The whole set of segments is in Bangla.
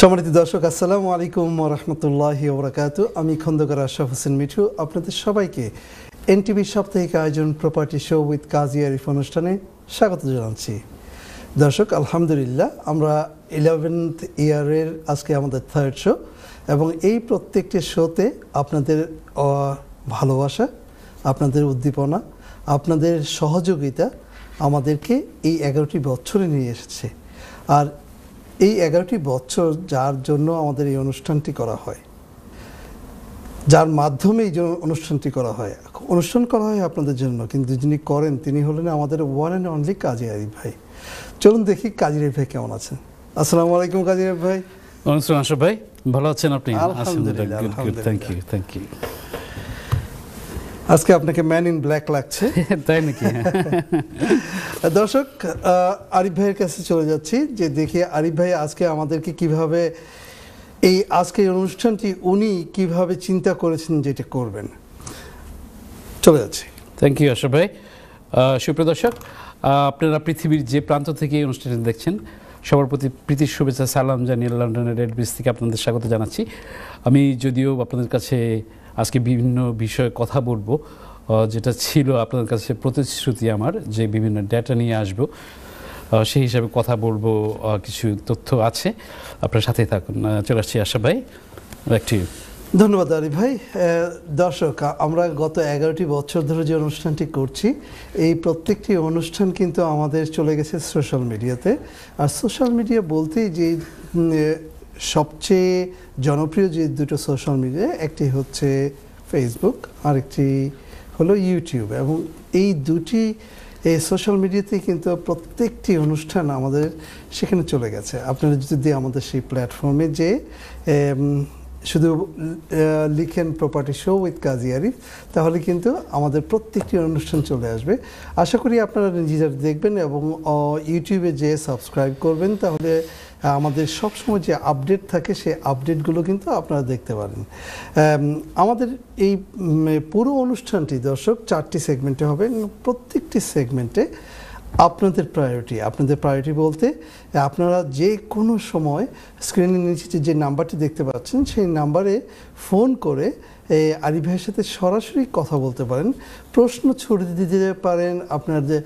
সম্মানিত দর্শক আসসালামু আলাইকুম রহমতুল্লাহ ওবরাকাত আমি খন্দকার আশরাফ হোসেন মিঠু আপনাদের সবাইকে এনটিভি সাপ্তাহিক আয়োজন property show with Kazi Arif অনুষ্ঠানে স্বাগত জানাচ্ছি দর্শক আলহামদুলিল্লাহ আমরা ইলেভেন্থ ইয়ারের আজকে আমাদের থার্ড শো এবং এই প্রত্যেকটি শোতে আপনাদের ভালোবাসা আপনাদের উদ্দীপনা আপনাদের সহযোগিতা আমাদেরকে এই এগারোটি বছরে নিয়ে এসেছে আর এই এগারোটি বছর যার জন্য আমাদের এই অনুষ্ঠানটি করা হয় যার মাধ্যমে এই অনুষ্ঠানটি করা হয় অনুষ্ঠান করা হয় আপনাদের জন্য কিন্তু যিনি করেন তিনি হলেন আমাদের one and only Kazi Arif ভাই চলুন দেখি কাজী আরিফ ভাই কেমন আছেন আসসালামু আলাইকুম কাজী আরিফ ভাই আসসালাম ভাই ভালো আছেন আপনি আলহামদুলিল্লাহ থ্যাংক ইউ থ্যাংক ইউ আজকে আপনাকে ম্যান ইন ব্ল্যাক লাগছে তাই নাকি দর্শক আরিফ ভাইয়ের কাছে চলে যাচ্ছি যে দেখি আরিফ ভাই আজকে আমাদেরকে কিভাবে এই আজকে অনুষ্ঠানটি উনি কিভাবে চিন্তা করেছেন যেটা করবেন চলে যাচ্ছি থ্যাংক ইউ আশা ভাই সুপ্রিয় দর্শক আপনারা পৃথিবীর যে প্রান্ত থেকে এই অনুষ্ঠানটি দেখছেন সবার প্রতি প্রীতির শুভেচ্ছা সালাম জানিয়ে লন্ডনের রেড ব্রিজ থেকে আপনাদের স্বাগত জানাচ্ছি আমি যদিও আপনাদের কাছে আজকে বিভিন্ন বিষয়ে কথা বলবো যেটা ছিল আপনাদের কাছে প্রতিশ্রুতি আমার যে বিভিন্ন ডেটা নিয়ে আসবো সেই হিসাবে কথা বলবো কিছু তথ্য আছে আপনার সাথে থাকুন চলে আসছি আশা ভাই একটি ধন্যবাদ আলী ভাই দর্শক আমরা গত এগারোটি বছর ধরে যে অনুষ্ঠানটি করছি এই প্রত্যেকটি অনুষ্ঠান কিন্তু আমাদের চলে গেছে সোশ্যাল মিডিয়াতে আর সোশ্যাল মিডিয়া বলতেই যে সবচেয়ে জনপ্রিয় যে দুটো সোশ্যাল মিডিয়া একটি হচ্ছে ফেসবুক আরেকটি হলো ইউটিউব এবং এই দুটি এই সোশ্যাল মিডিয়াতে কিন্তু প্রত্যেকটি অনুষ্ঠান আমাদের সেখানে চলে গেছে আপনারা যদি আমাদের সেই প্ল্যাটফর্মে যে শুধু লিখেন property show with Kazi Arif তাহলে কিন্তু আমাদের প্রত্যেকটি অনুষ্ঠান চলে আসবে আশা করি আপনারা নিজেরা দেখবেন এবং ইউটিউবে যে সাবস্ক্রাইব করবেন তাহলে আমাদের সবসময় যে আপডেট থাকে সে আপডেটগুলো কিন্তু আপনারা দেখতে পারেন আমাদের এই পুরো অনুষ্ঠানটি দর্শক চারটি সেগমেন্টে হবে প্রত্যেকটি সেগমেন্টে আপনাদের প্রায়োরিটি আপনাদের প্রায়োরিটি বলতে আপনারা যে কোনো সময় স্ক্রিনের নিচে যে নাম্বারটি দেখতে পাচ্ছেন সেই নাম্বারে ফোন করে আরিভাইয়ের ভাইয়ের সাথে সরাসরি কথা বলতে পারেন প্রশ্ন ছড়িয়ে দিতে পারেন আপনার যে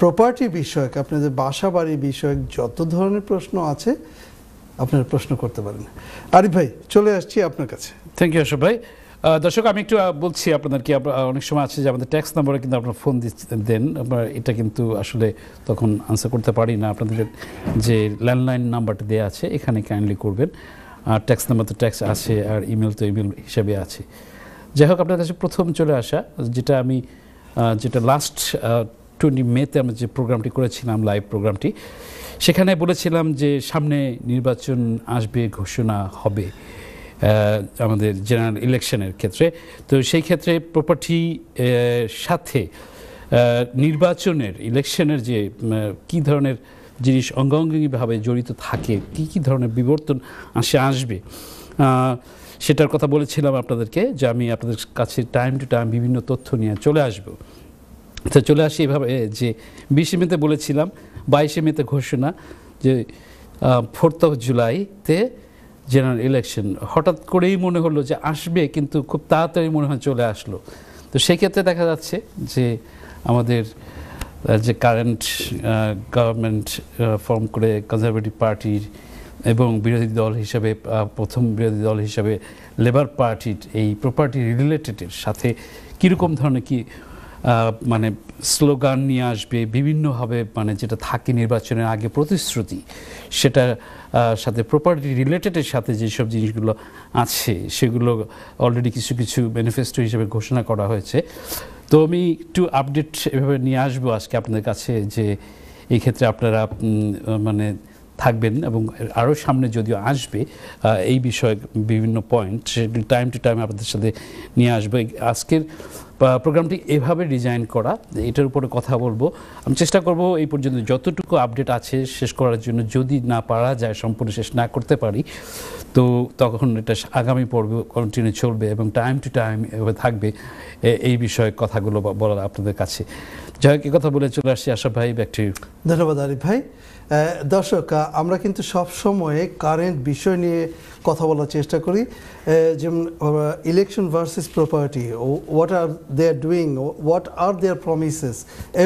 প্রপার্টি বিষয়ক আপনাদের বাসা বাড়ি বিষয়ক যত ধরনের প্রশ্ন আছে আপনারা প্রশ্ন করতে পারেন আরিফ ভাই চলে আসছি আপনার কাছে থ্যাংক ইউ অশোক ভাই দর্শক আমি একটু বলছি কি অনেক সময় আছে যে আমাদের ট্যাক্স নাম্বারে কিন্তু আপনার ফোন দেন আপনার এটা কিন্তু আসলে তখন আনসার করতে পারি না আপনাদের যে ল্যান্ডলাইন নাম্বারটা দেওয়া আছে এখানে কাইন্ডলি করবেন আর ট্যাক্স নাম্বার তো ট্যাক্স আছে আর ইমেল তো ইমেল হিসাবে আছে যাই হোক আপনার কাছে প্রথম চলে আসা যেটা আমি যেটা লাস্ট টোয়েন্টি মেতে আমরা যে প্রোগ্রামটি করেছিলাম লাইভ প্রোগ্রামটি সেখানে বলেছিলাম যে সামনে নির্বাচন আসবে ঘোষণা হবে আমাদের জেনারেল ইলেকশনের ক্ষেত্রে তো সেই ক্ষেত্রে প্রপার্টি সাথে নির্বাচনের ইলেকশনের যে কি ধরনের জিনিস অঙ্গাঙ্গিভাবে জড়িত থাকে কি কি ধরনের বিবর্তন আসে আসবে সেটার কথা বলেছিলাম আপনাদেরকে যে আমি আপনাদের কাছে টাইম টু টাইম বিভিন্ন তথ্য নিয়ে চলে আসবো তো চলে আসি এভাবে যে বিশে মেতে বলেছিলাম বাইশে মেতে ঘোষণা যে ফোর্থ অফ জুলাইতে জেনারেল ইলেকশন হঠাৎ করেই মনে হলো যে আসবে কিন্তু খুব তাড়াতাড়ি মনে হয় চলে আসলো তো সেক্ষেত্রে দেখা যাচ্ছে যে আমাদের যে কারেন্ট গভর্নমেন্ট ফর্ম করে কনজারভেটিভ পার্টির এবং বিরোধী দল হিসাবে প্রথম বিরোধী দল হিসাবে লেবার পার্টির এই প্রপার্টি রিলেটেডের সাথে কীরকম ধরনের কী মানে স্লোগান নিয়ে আসবে বিভিন্নভাবে মানে যেটা থাকে নির্বাচনের আগে প্রতিশ্রুতি সেটা সাথে প্রপার্টি রিলেটেডের সাথে যেসব জিনিসগুলো আছে সেগুলো অলরেডি কিছু কিছু ম্যানিফেস্টো হিসেবে ঘোষণা করা হয়েছে তো আমি একটু আপডেট এভাবে নিয়ে আসবো আজকে আপনাদের কাছে যে এই ক্ষেত্রে আপনারা মানে থাকবেন এবং আরও সামনে যদিও আসবে এই বিষয়ে বিভিন্ন পয়েন্ট টাইম টু টাইম আপনাদের সাথে নিয়ে আসবে আজকের প্রোগ্রামটি এভাবে ডিজাইন করা এটার উপরে কথা বলবো আমি চেষ্টা করব এই পর্যন্ত যতটুকু আপডেট আছে শেষ করার জন্য যদি না পারা যায় সম্পূর্ণ শেষ না করতে পারি তো তখন এটা আগামী পর্ব কন্টিনিউ চলবে এবং টাইম টু টাইম এভাবে থাকবে এই বিষয়ে কথাগুলো বলার আপনাদের কাছে যাই হোক কথা বলে চলে আসছি আশা ভাই ব্যাকটি ধন্যবাদ আরিফ ভাই দর্শক আমরা কিন্তু সব সময় কারেন্ট বিষয় নিয়ে কথা বলার চেষ্টা করি যেমন election versus property what are they are doing what are their promises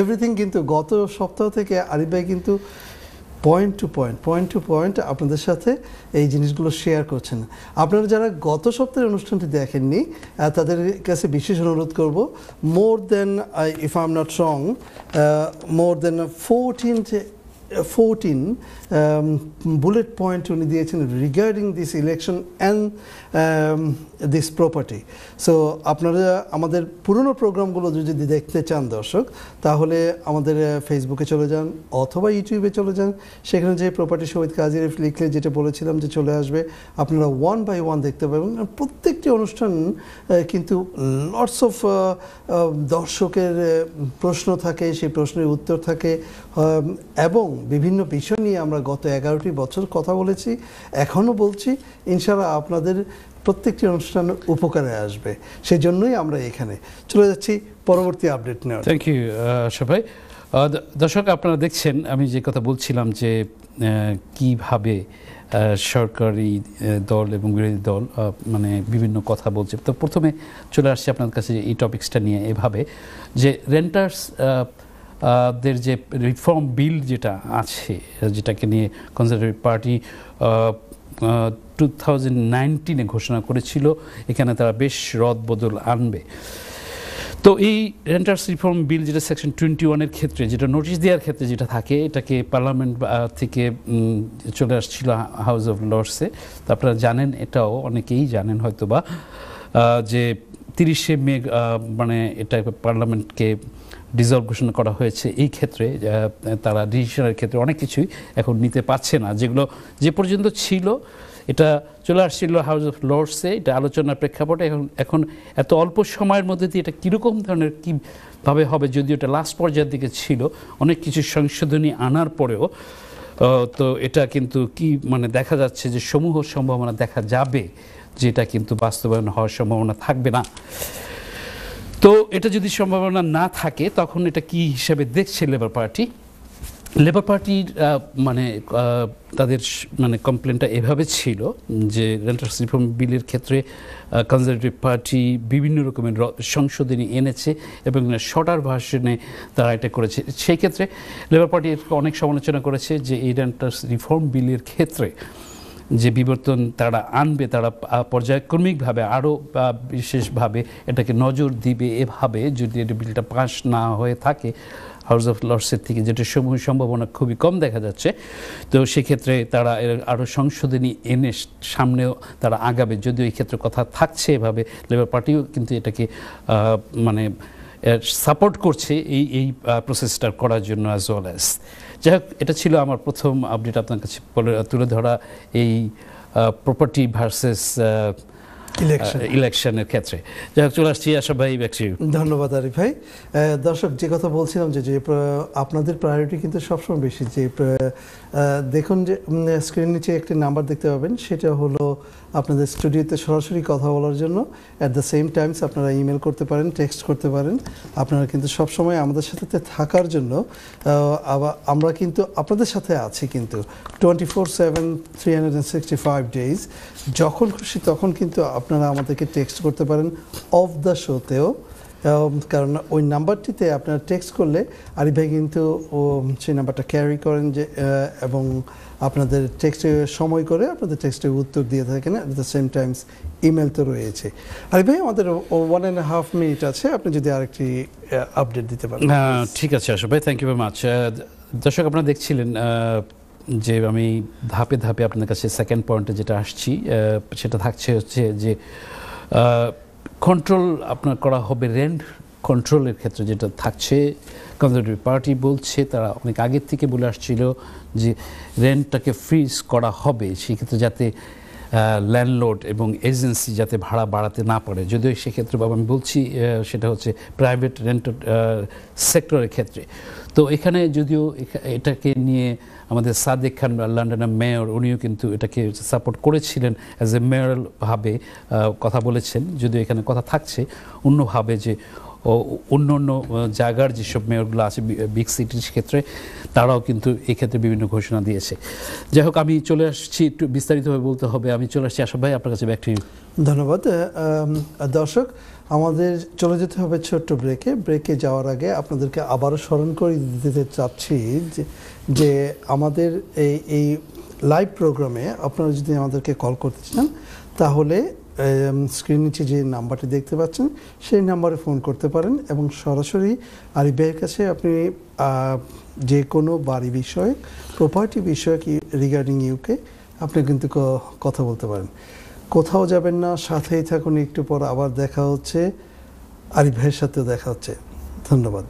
everything কিন্তু গত সপ্তাহ থেকে আরিফ ভাই কিন্তু point to point point to point আপনাদের সাথে এই জিনিসগুলো শেয়ার করছেন আপনারা যারা গত সপ্তাহের অনুষ্ঠানটি দেখেননি তাদের কাছে বিশেষ অনুরোধ করব more than I if I am not wrong more than fourteen 14 bullet um, point উনি দিয়েছেন regarding this election and this property so আপনারা আমাদের পুরনো প্রোগ্রামগুলো যদি দেখতে চান দর্শক তাহলে আমাদের ফেসবুকে চলে যান অথবা ইউটিউবে চলে যান সেখানে যে প্রপার্টি সহিত কাজের লিখলে যেটা বলেছিলাম যে চলে আসবে আপনারা ওয়ান বাই ওয়ান দেখতে পাবেন প্রত্যেকটি অনুষ্ঠান কিন্তু লটস অফ দর্শকের প্রশ্ন থাকে সেই প্রশ্নের উত্তর থাকে এবং বিভিন্ন বিষয় নিয়ে আমরা গত এগারোটি বছর কথা বলেছি এখনও বলছি ইনশাল্লাহ আপনাদের প্রত্যেকটি অনুষ্ঠান উপকারে আসবে সেই জন্যই আমরা এখানে চলে যাচ্ছি পরবর্তী আপডেট নেওয়া থ্যাংক ইউ সবাই দর্শক আপনারা দেখছেন আমি যে কথা বলছিলাম যে কিভাবে সরকারি দল এবং বিরোধী দল মানে বিভিন্ন কথা বলছে তো প্রথমে চলে আসছে আপনার কাছে এই টপিক্সটা নিয়ে এভাবে যে রেন্টার্স দের যে রিফর্ম বিল যেটা আছে যেটাকে নিয়ে কনজারভেটিভ পার্টি টু থাউজেন্ড নাইনটিনে ঘোষণা করেছিল এখানে তারা বেশ রদবদল আনবে তো এই রেন্টার্স রিফর্ম বিল যেটা সেকশন টোয়েন্টি ওয়ানের ক্ষেত্রে যেটা নোটিশ দেওয়ার ক্ষেত্রে যেটা থাকে এটাকে পার্লামেন্ট থেকে চলে আসছিল হাউস অফ লর্ডসে তো আপনারা জানেন এটাও অনেকেই জানেন হয়তো বা যে তিরিশে মে মানে এটা পার্লামেন্টকে ডিজলভ ঘোষণা করা হয়েছে এই ক্ষেত্রে তারা ডিসিশনের ক্ষেত্রে অনেক কিছুই এখন নিতে পারছে না যেগুলো যে পর্যন্ত ছিল এটা চলে আসছিল হাউস অফ লর্ডসে এটা আলোচনার প্রেক্ষাপটে এখন এখন এত অল্প সময়ের মধ্যে দিয়ে এটা কীরকম ধরনের কীভাবে হবে যদিও এটা লাস্ট পর্যায়ের দিকে ছিল অনেক কিছু সংশোধনী আনার পরেও তো এটা কিন্তু কি মানে দেখা যাচ্ছে যে সমূহ সম্ভাবনা দেখা যাবে যেটা কিন্তু বাস্তবায়ন হওয়ার সম্ভাবনা থাকবে না তো এটা যদি সম্ভাবনা না থাকে তখন এটা কি হিসাবে দেখছে লেবার পার্টি লেবার পার্টির মানে তাদের মানে কমপ্লেনটা এভাবে ছিল যে রেন্টার্স রিফর্ম বিলের ক্ষেত্রে কনজারভেটিভ পার্টি বিভিন্ন রকমের সংশোধনী এনেছে এবং শর্টার ভার্সনে তারা এটা করেছে সেই ক্ষেত্রে লেবার পার্টি অনেক সমালোচনা করেছে যে এই রেন্টার্স রিফর্ম বিলের ক্ষেত্রে যে বিবর্তন তারা আনবে তারা পর্যায়ক্রমিকভাবে আরও বিশেষভাবে এটাকে নজর দিবে এভাবে যদি এটা বিলটা পাশ না হয়ে থাকে হাউস অফ লর্ডসের থেকে যেটা সমূহ সম্ভাবনা খুবই কম দেখা যাচ্ছে তো সেক্ষেত্রে তারা আরও সংশোধনী এনে সামনেও তারা আগাবে যদিও এই ক্ষেত্রে কথা থাকছে এভাবে লেবার পার্টিও কিন্তু এটাকে মানে সাপোর্ট করছে এই এই প্রসেসটা করার জন্য অ্যাজ ওয়েল অ্যাজ যাই হোক এটা ছিল আমার প্রথম আপডেট আপনার কাছে তুলে ধরা এই প্রপার্টি ভার্সেস ইলেকশনের uh, uh, ক্ষেত্রে যাই হোক চলে আসছি আশা ভাই ধন্যবাদ আরিফ ভাই দর্শক যে কথা বলছিলাম যে যে আপনাদের প্রায়োরিটি কিন্তু সবসময় বেশি যে দেখুন যে স্ক্রিন নিচে একটি নাম্বার দেখতে পাবেন সেটা হলো আপনাদের স্টুডিওতে সরাসরি কথা বলার জন্য অ্যাট দ্য সেম টাইমস আপনারা ইমেল করতে পারেন টেক্সট করতে পারেন আপনারা কিন্তু সবসময় আমাদের সাথে থাকার জন্য আমরা কিন্তু আপনাদের সাথে আছি কিন্তু twenty four seven three hundred sixty five days যখন খুশি তখন কিন্তু আপনারা আমাদেরকে টেক্সট করতে পারেন অফ দ্য শোতেও কারণ ওই নাম্বারটিতে আপনারা টেক্সট করলে আরিফ ভাই কিন্তু সেই নাম্বারটা ক্যারি করেন যে এবং আপনাদের টেক্সটে সময় করে আপনাদের টেক্সটে উত্তর দিয়ে থাকেন at the same times email তো রয়েছে আরিফ ভাই আমাদের ওয়ান অ্যান্ড হাফ মিনিট আছে আপনি যদি আরেকটি আপডেট দিতে পারেন হ্যাঁ, ঠিক আছে আশু ভাই থ্যাংক ইউ ভেরি মাচ দর্শক আপনারা দেখছিলেন যে আমি ধাপে ধাপে আপনার কাছে সেকেন্ড পয়েন্টে যেটা আসছি সেটা থাকছে হচ্ছে যে কন্ট্রোল আপনার করা হবে রেন্ট কন্ট্রোলের ক্ষেত্রে যেটা থাকছে কনজারভেটিভ পার্টি বলছে তারা অনেক আগের থেকে বলে আসছিল যে রেন্টটাকে ফ্রিজ করা হবে সেক্ষেত্রে যাতে ল্যান্ডলোড এবং এজেন্সি যাতে ভাড়া বাড়াতে না পারে যদিও সেক্ষেত্রে বাবা আমি বলছি সেটা হচ্ছে প্রাইভেট রেন্ট সেক্টরের ক্ষেত্রে তো এখানে যদিও এটাকে নিয়ে আমাদের সাদেক খান লন্ডনের মেয়র উনিও কিন্তু এটাকে সাপোর্ট করেছিলেন অ্যাজ এ মেয়রভাবে কথা বলেছেন যদিও এখানে কথা থাকছে অন্যভাবে যে ও অন্য অন্য জায়গার যেসব মেয়রগুলো আছে বিগ সিটির ক্ষেত্রে তারাও কিন্তু এক্ষেত্রে বিভিন্ন ঘোষণা দিয়েছে যাই হোক আমি চলে আসছি একটু বিস্তারিতভাবে বলতে হবে আমি চলে আসছি আশা ভাই আপনার কাছে ব্যাকটি ধন্যবাদ দর্শক আমাদের চলে যেতে হবে ছোট্ট ব্রেকে ব্রেকে যাওয়ার আগে আপনাদেরকে আবারও স্মরণ করে দিতে চাচ্ছি যে আমাদের এই এই লাইভ প্রোগ্রামে আপনারা যদি আমাদেরকে কল করতে চান তাহলে স্ক্রিন নিচে যে নাম্বারটি দেখতে পাচ্ছেন সেই নাম্বারে ফোন করতে পারেন এবং সরাসরি আরিফ ভাইয়ের কাছে আপনি যে কোনো বাড়ি বিষয়ে প্রপার্টি বিষয়ক রিগার্ডিং ইউকে আপনি কিন্তু কথা বলতে পারেন কোথাও যাবেন না সাথেই থাকুন একটু পর আবার দেখা হচ্ছে আরিফ ভাইয়ের দেখা হচ্ছে ধন্যবাদ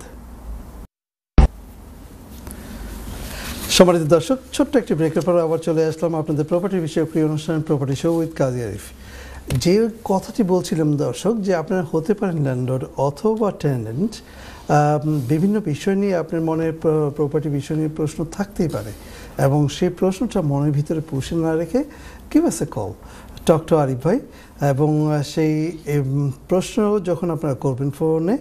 সমাজের দর্শক ছোট্ট একটি ব্রেকের পর আবার চলে আসলাম আপনাদের প্রপার্টি বিষয়ে প্রিয় অনুষ্ঠান property show with Kazi Arif যে কথাটি বলছিলাম দর্শক যে আপনারা হতে পারেন ল্যান্ডলর্ড অথবা টেনেন্ট বিভিন্ন বিষয় নিয়ে আপনার মনে প্রপার্টি বিষয় নিয়ে প্রশ্ন থাকতেই পারে এবং সেই প্রশ্নটা মনের ভিতরে পুষে না রেখে কী আছে কল টক আরিফ ভাই এবং সেই প্রশ্ন যখন আপনারা করবেন ফোনে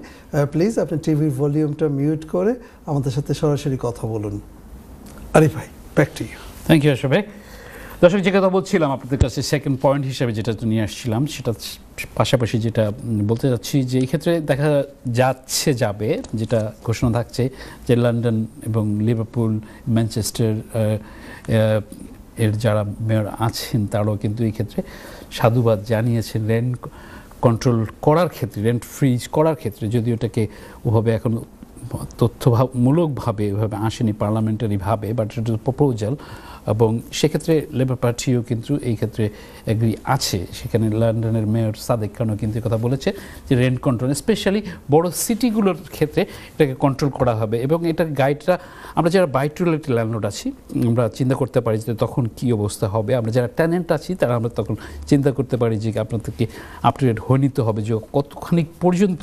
প্লিজ আপনি টিভির ভলিউমটা মিউট করে আমাদের সাথে সরাসরি কথা বলুন আরিফ ভাই back to you thank you Ashok ভাই দর্শক যে কথা বলছিলাম আপনাদের কাছে সেকেন্ড পয়েন্ট হিসেবে যেটা নিয়ে আসছিলাম সেটা পাশাপাশি যেটা বলতে চাচ্ছি যে এই ক্ষেত্রে দেখা যাচ্ছে যাবে যেটা ঘোষণা থাকছে যে লন্ডন এবং লিভারপুল ম্যানচেস্টার এর যারা মেয়র আছেন তারাও কিন্তু এই ক্ষেত্রে সাধুবাদ জানিয়েছেন রেন্ট কন্ট্রোল করার ক্ষেত্রে রেন্ট ফ্রিজ করার ক্ষেত্রে যদি ওটাকে ওভাবে এখন তথ্যমূলকভাবে এভাবে আসেনি পার্লামেন্টারিভাবে বাট এটা প্রপোজাল এবং সেক্ষেত্রে লেবার পার্টিও কিন্তু এই ক্ষেত্রে এগ্রি আছে সেখানে লন্ডনের মেয়র সাদেক খানও কিন্তু কথা বলেছে যে রেন্ট কন্ট্রোল স্পেশালি বড় সিটিগুলোর ক্ষেত্রে এটাকে কন্ট্রোল করা হবে এবং এটার গাইডটা আমরা যারা বাইটুলেটি ল্যান্ডলোড আছি আমরা চিন্তা করতে পারি যে তখন কি অবস্থা হবে আমরা যারা ট্যালেন্ট আছি তারা আমরা তখন চিন্তা করতে পারি যে আপনাদেরকে আপ টু ডেট হয়ে নিতে হবে যে কতখানি পর্যন্ত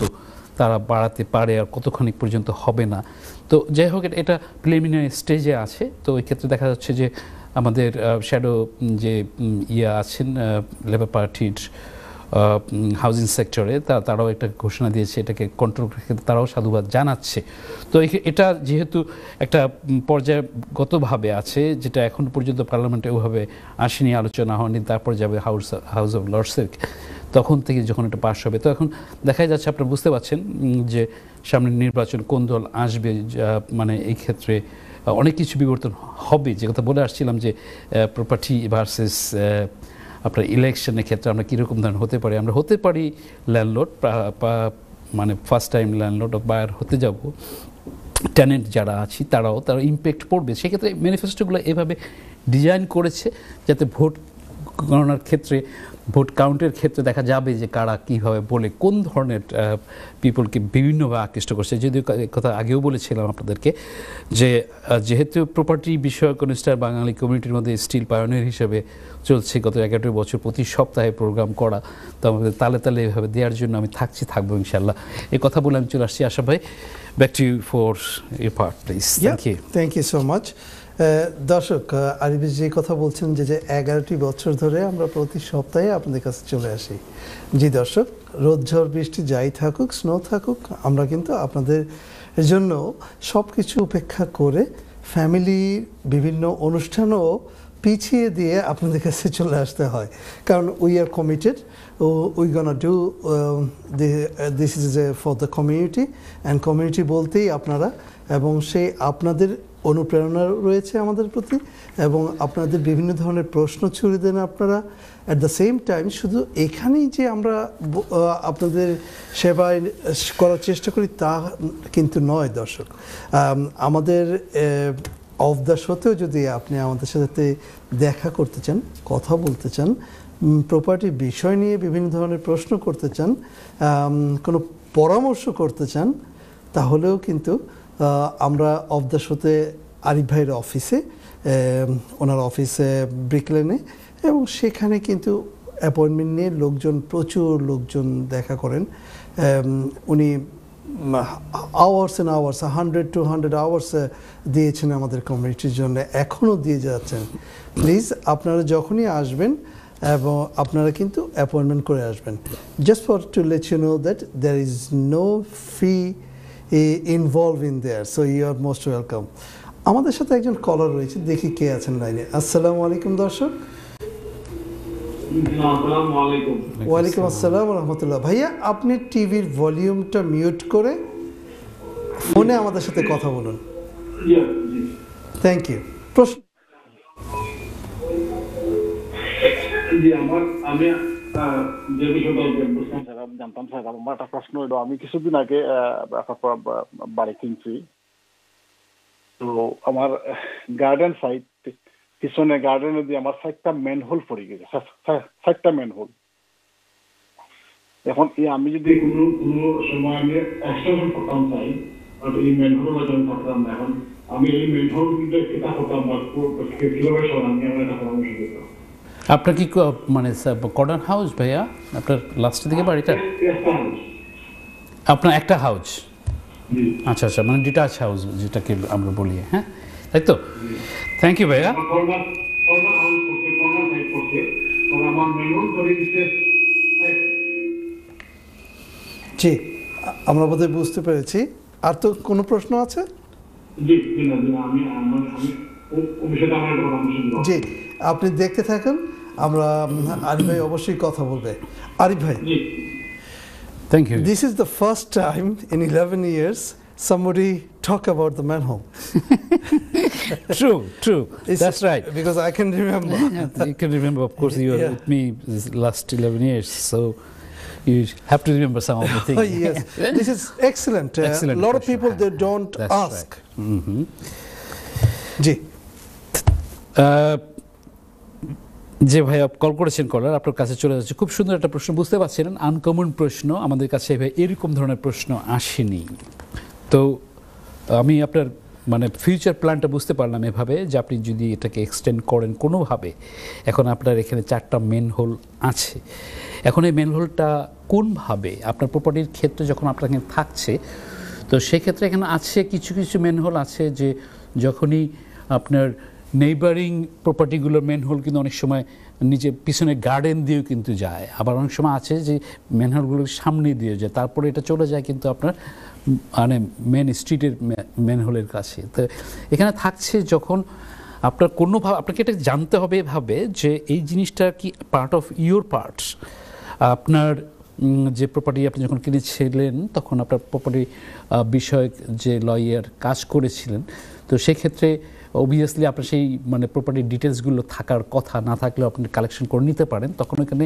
তারা বাড়াতে পারে আর কতখানি পর্যন্ত হবে না তো যাই হোক এটা প্রিলিমিনারি স্টেজে আছে তো এই ক্ষেত্রে দেখা যাচ্ছে যে আমাদের শ্যাডো যে ইয়ে আছেন লেবার পার্টির হাউজিং সেক্টরে তা তারাও একটা ঘোষণা দিয়েছে এটাকে কন্ট্রোল তারাও সাধুবাদ জানাচ্ছে তো এটা যেহেতু একটা পর্যায়গতভাবে আছে যেটা এখন পর্যন্ত পার্লামেন্টে ওভাবে আসেনি আলোচনা হয়নি তারপর যাবে হাউস হাউস অফ লর্ডসের তখন থেকে যখন এটা পাশ হবে তো এখন দেখাই যাচ্ছে আপনারা বুঝতে পারছেন যে সামনে নির্বাচন কোন দল আসবে মানে এই ক্ষেত্রে অনেক কিছু বিবর্তন হবে যে কথা বলে আসছিলাম যে প্রপার্টি ভার্সেস আপনার ইলেকশনের ক্ষেত্রে আমরা কীরকম ধরনের হতে পারি আমরা হতে পারি ল্যান্ডলোড মানে ফার্স্ট টাইম ল্যান্ডলোড বায়ার হতে যাব ট্যানেন্ট যারা আছি তারাও তারা ইম্প্যাক্ট পড়বে সেক্ষেত্রে ম্যানিফেস্টোগুলো এভাবে ডিজাইন করেছে যাতে ভোট গণনার ক্ষেত্রে ভোট কাউন্টের ক্ষেত্রে দেখা যাবে যে কারা কীভাবে বলে কোন ধরনের পিপলকে বিভিন্নভাবে আকৃষ্ট করছে যদিও কথা আগেও বলেছিলাম আপনাদেরকে যে যেহেতু প্রপার্টি বিষয়ক অনুষ্ঠান বাঙালি কমিউনিটির মধ্যে স্টিল পায়নের হিসেবে চলছে গত এগারোটি বছর প্রতি সপ্তাহে প্রোগ্রাম করা তো আমাদের তালে তালে এভাবে দেওয়ার জন্য আমি থাকছি থাকবো ইনশাল্লাহ এই কথা বলে আমি চলে আসছি আশা ভাই back to you for you part please thank you thank you so much দর্শক আরিফ যে কথা বলছেন যে যে এগারোটি বছর ধরে আমরা প্রতি সপ্তাহে আপনাদের কাছে চলে আসি জি দর্শক রোদ ঝড় বৃষ্টি যাই থাকুক স্নো থাকুক আমরা কিন্তু আপনাদের জন্য সব কিছু উপেক্ষা করে ফ্যামিলির বিভিন্ন অনুষ্ঠানও পিছিয়ে দিয়ে আপনাদের কাছে চলে আসতে হয় কারণ উই আর কমিটেড ও we gonna do this is a for the community and community বলতেই আপনারা এবং সেই আপনাদের অনুপ্রেরণা রয়েছে আমাদের প্রতি এবং আপনাদের বিভিন্ন ধরনের প্রশ্ন ছুড়ে দেন আপনারা অ্যাট দ্য সেম টাইম শুধু এখানেই যে আমরা আপনাদের সেবায় করার চেষ্টা করি তা কিন্তু নয় দর্শক আমাদের অফ দ্য শোতেও যদি আপনি আমাদের সাথে দেখা করতে চান কথা বলতে চান প্রপার্টি বিষয় নিয়ে বিভিন্ন ধরনের প্রশ্ন করতে চান কোনো পরামর্শ করতে চান তাহলেও কিন্তু আমরা অফ দ্য শোতে আরিফ ভাইয়ের অফিসে ওনার অফিসে ব্রিকলেনে এবং সেখানে কিন্তু অ্যাপয়েন্টমেন্ট নিয়ে লোকজন প্রচুর লোকজন দেখা করেন উনি hours and hours hundred to hundred hours দিয়েছেন আমাদের কমিউনিটির জন্য এখনও দিয়ে যাচ্ছেন প্লিজ আপনারা যখনই আসবেন এবং আপনারা কিন্তু অ্যাপয়েন্টমেন্ট করে আসবেন just for to let you know that there is no fee involve in there so you are most welcome আমাদের সাথে একজন কলার রয়েছে দেখি কে আছেন লাইনে আসসালামু আলাইকুম দর্শক ওয়ালাইকুম আসসালাম রহমতুল্লাহ ভাইয়া আপনি টিভির ভলিউমটা মিউট করে ফোনে আমাদের সাথে কথা বলুন থ্যাংক ইউ প্রশ্ন আমার আমি জানতাম স্যার আমার একটা প্রশ্ন হলো আমি কিছুদিন আগে বাড়ি কিনছি তো আমার গার্ডেন সাইড পিছনে গার্ডেনে দিয়ে আমার সাইডটা ম্যানহোল পড়ে গেছে সাইডটা ম্যানহোল এখন এই আমি যদি কোনো কোনো সময় আমি এক্সটেনশন করতাম চাই এই ম্যানহোল বাজানো থাকতাম এখন আমি এই ম্যানহোল কিন্তু কিতা হতাম বা কিভাবে সরাম আমি আমার একটা পরামর্শ দিতাম আপনার কি মানে কর্নার হাউস ভাইয়া আপনার লাস্টের দিকে বাড়িটা আপনার একটা হাউস আচ্ছা আচ্ছা মানে ডিটাচ হাউস যেটাকে আমরা বলি হ্যাঁ তাই তো থ্যাংক ইউ ভাইয়া জি আমরা বোধহয় বুঝতে পেরেছি আর তো কোনো প্রশ্ন আছে জি আপনি দেখতে থাকেন আমরা আরিফ ভাই অবশ্যই কথা বলবে আরিফ ভাই Thank you. This is the first time in 11 years somebody talk about the manhole. true, true. That's right. Because I can remember. you can remember, of course, you are with me this last 11 years, so you have to remember some of the things. Oh, yes, this is excellent. a uh, lot of people, they don't That's ask. Right. Mm যে ভাই কল করেছেন কলার আপনার কাছে চলে যাচ্ছে খুব সুন্দর একটা প্রশ্ন বুঝতে পারছিলেন আনকমন প্রশ্ন আমাদের কাছে এভাবে এরকম ধরনের প্রশ্ন আসেনি তো আমি আপনার মানে ফিউচার প্ল্যানটা বুঝতে পারলাম এভাবে যে আপনি যদি এটাকে এক্সটেন্ড করেন কোনোভাবে এখন আপনার এখানে চারটা মেন হোল আছে এখন এই মেন হোলটা কোনভাবে আপনার প্রপার্টির ক্ষেত্রে যখন আপনার এখানে থাকছে তো সেক্ষেত্রে এখানে আছে কিছু কিছু মেন হোল আছে যে যখনই আপনার নেইবারিং প্রপার্টিগুলোর ম্যানহোল কিন্তু অনেক সময় নিজে পিছনে গার্ডেন দিয়েও কিন্তু যায় আবার অনেক সময় আছে যে ম্যানহোলগুলোর সামনে দিয়ে যায় তারপরে এটা চলে যায় কিন্তু আপনার মানে মেন স্ট্রিটের ম্যানহোলের কাছে তো এখানে থাকছে যখন আপনার কোনোভাবে আপনাকে এটা জানতে হবে এভাবে যে এই জিনিসটা কি পার্ট অফ ইউর পার্টস আপনার যে প্রপার্টি আপনি যখন কিনেছিলেন তখন আপনার প্রপার্টি বিষয়ক যে লয়ার কাজ করেছিলেন তো সেক্ষেত্রে অবভিয়াসলি আপনার সেই মানে প্রপার্টির ডিটেলসগুলো থাকার কথা না থাকলেও আপনি কালেকশন করে নিতে পারেন তখন এখানে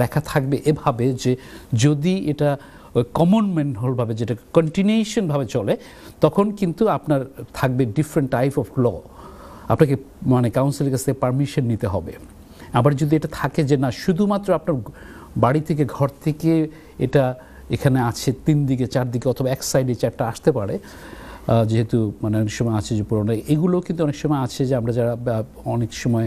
লেখা থাকবে এভাবে যে যদি এটা কমন ম্যানহোলভাবে যেটা কন্টিনিউশনভাবে চলে তখন কিন্তু আপনার থাকবে ডিফারেন্ট টাইপ অফ ল আপনাকে মানে কাউন্সিলের কাছ থেকে পারমিশন নিতে হবে আবার যদি এটা থাকে যে না শুধুমাত্র আপনার বাড়ি থেকে ঘর থেকে এটা এখানে আছে তিন দিকে চারদিকে অথবা এক সাইডে চারটা আসতে পারে যেহেতু মানে অনেক সময় আছে যে পুরোনো এগুলো কিন্তু অনেক সময় আছে যে আমরা যারা অনেক সময়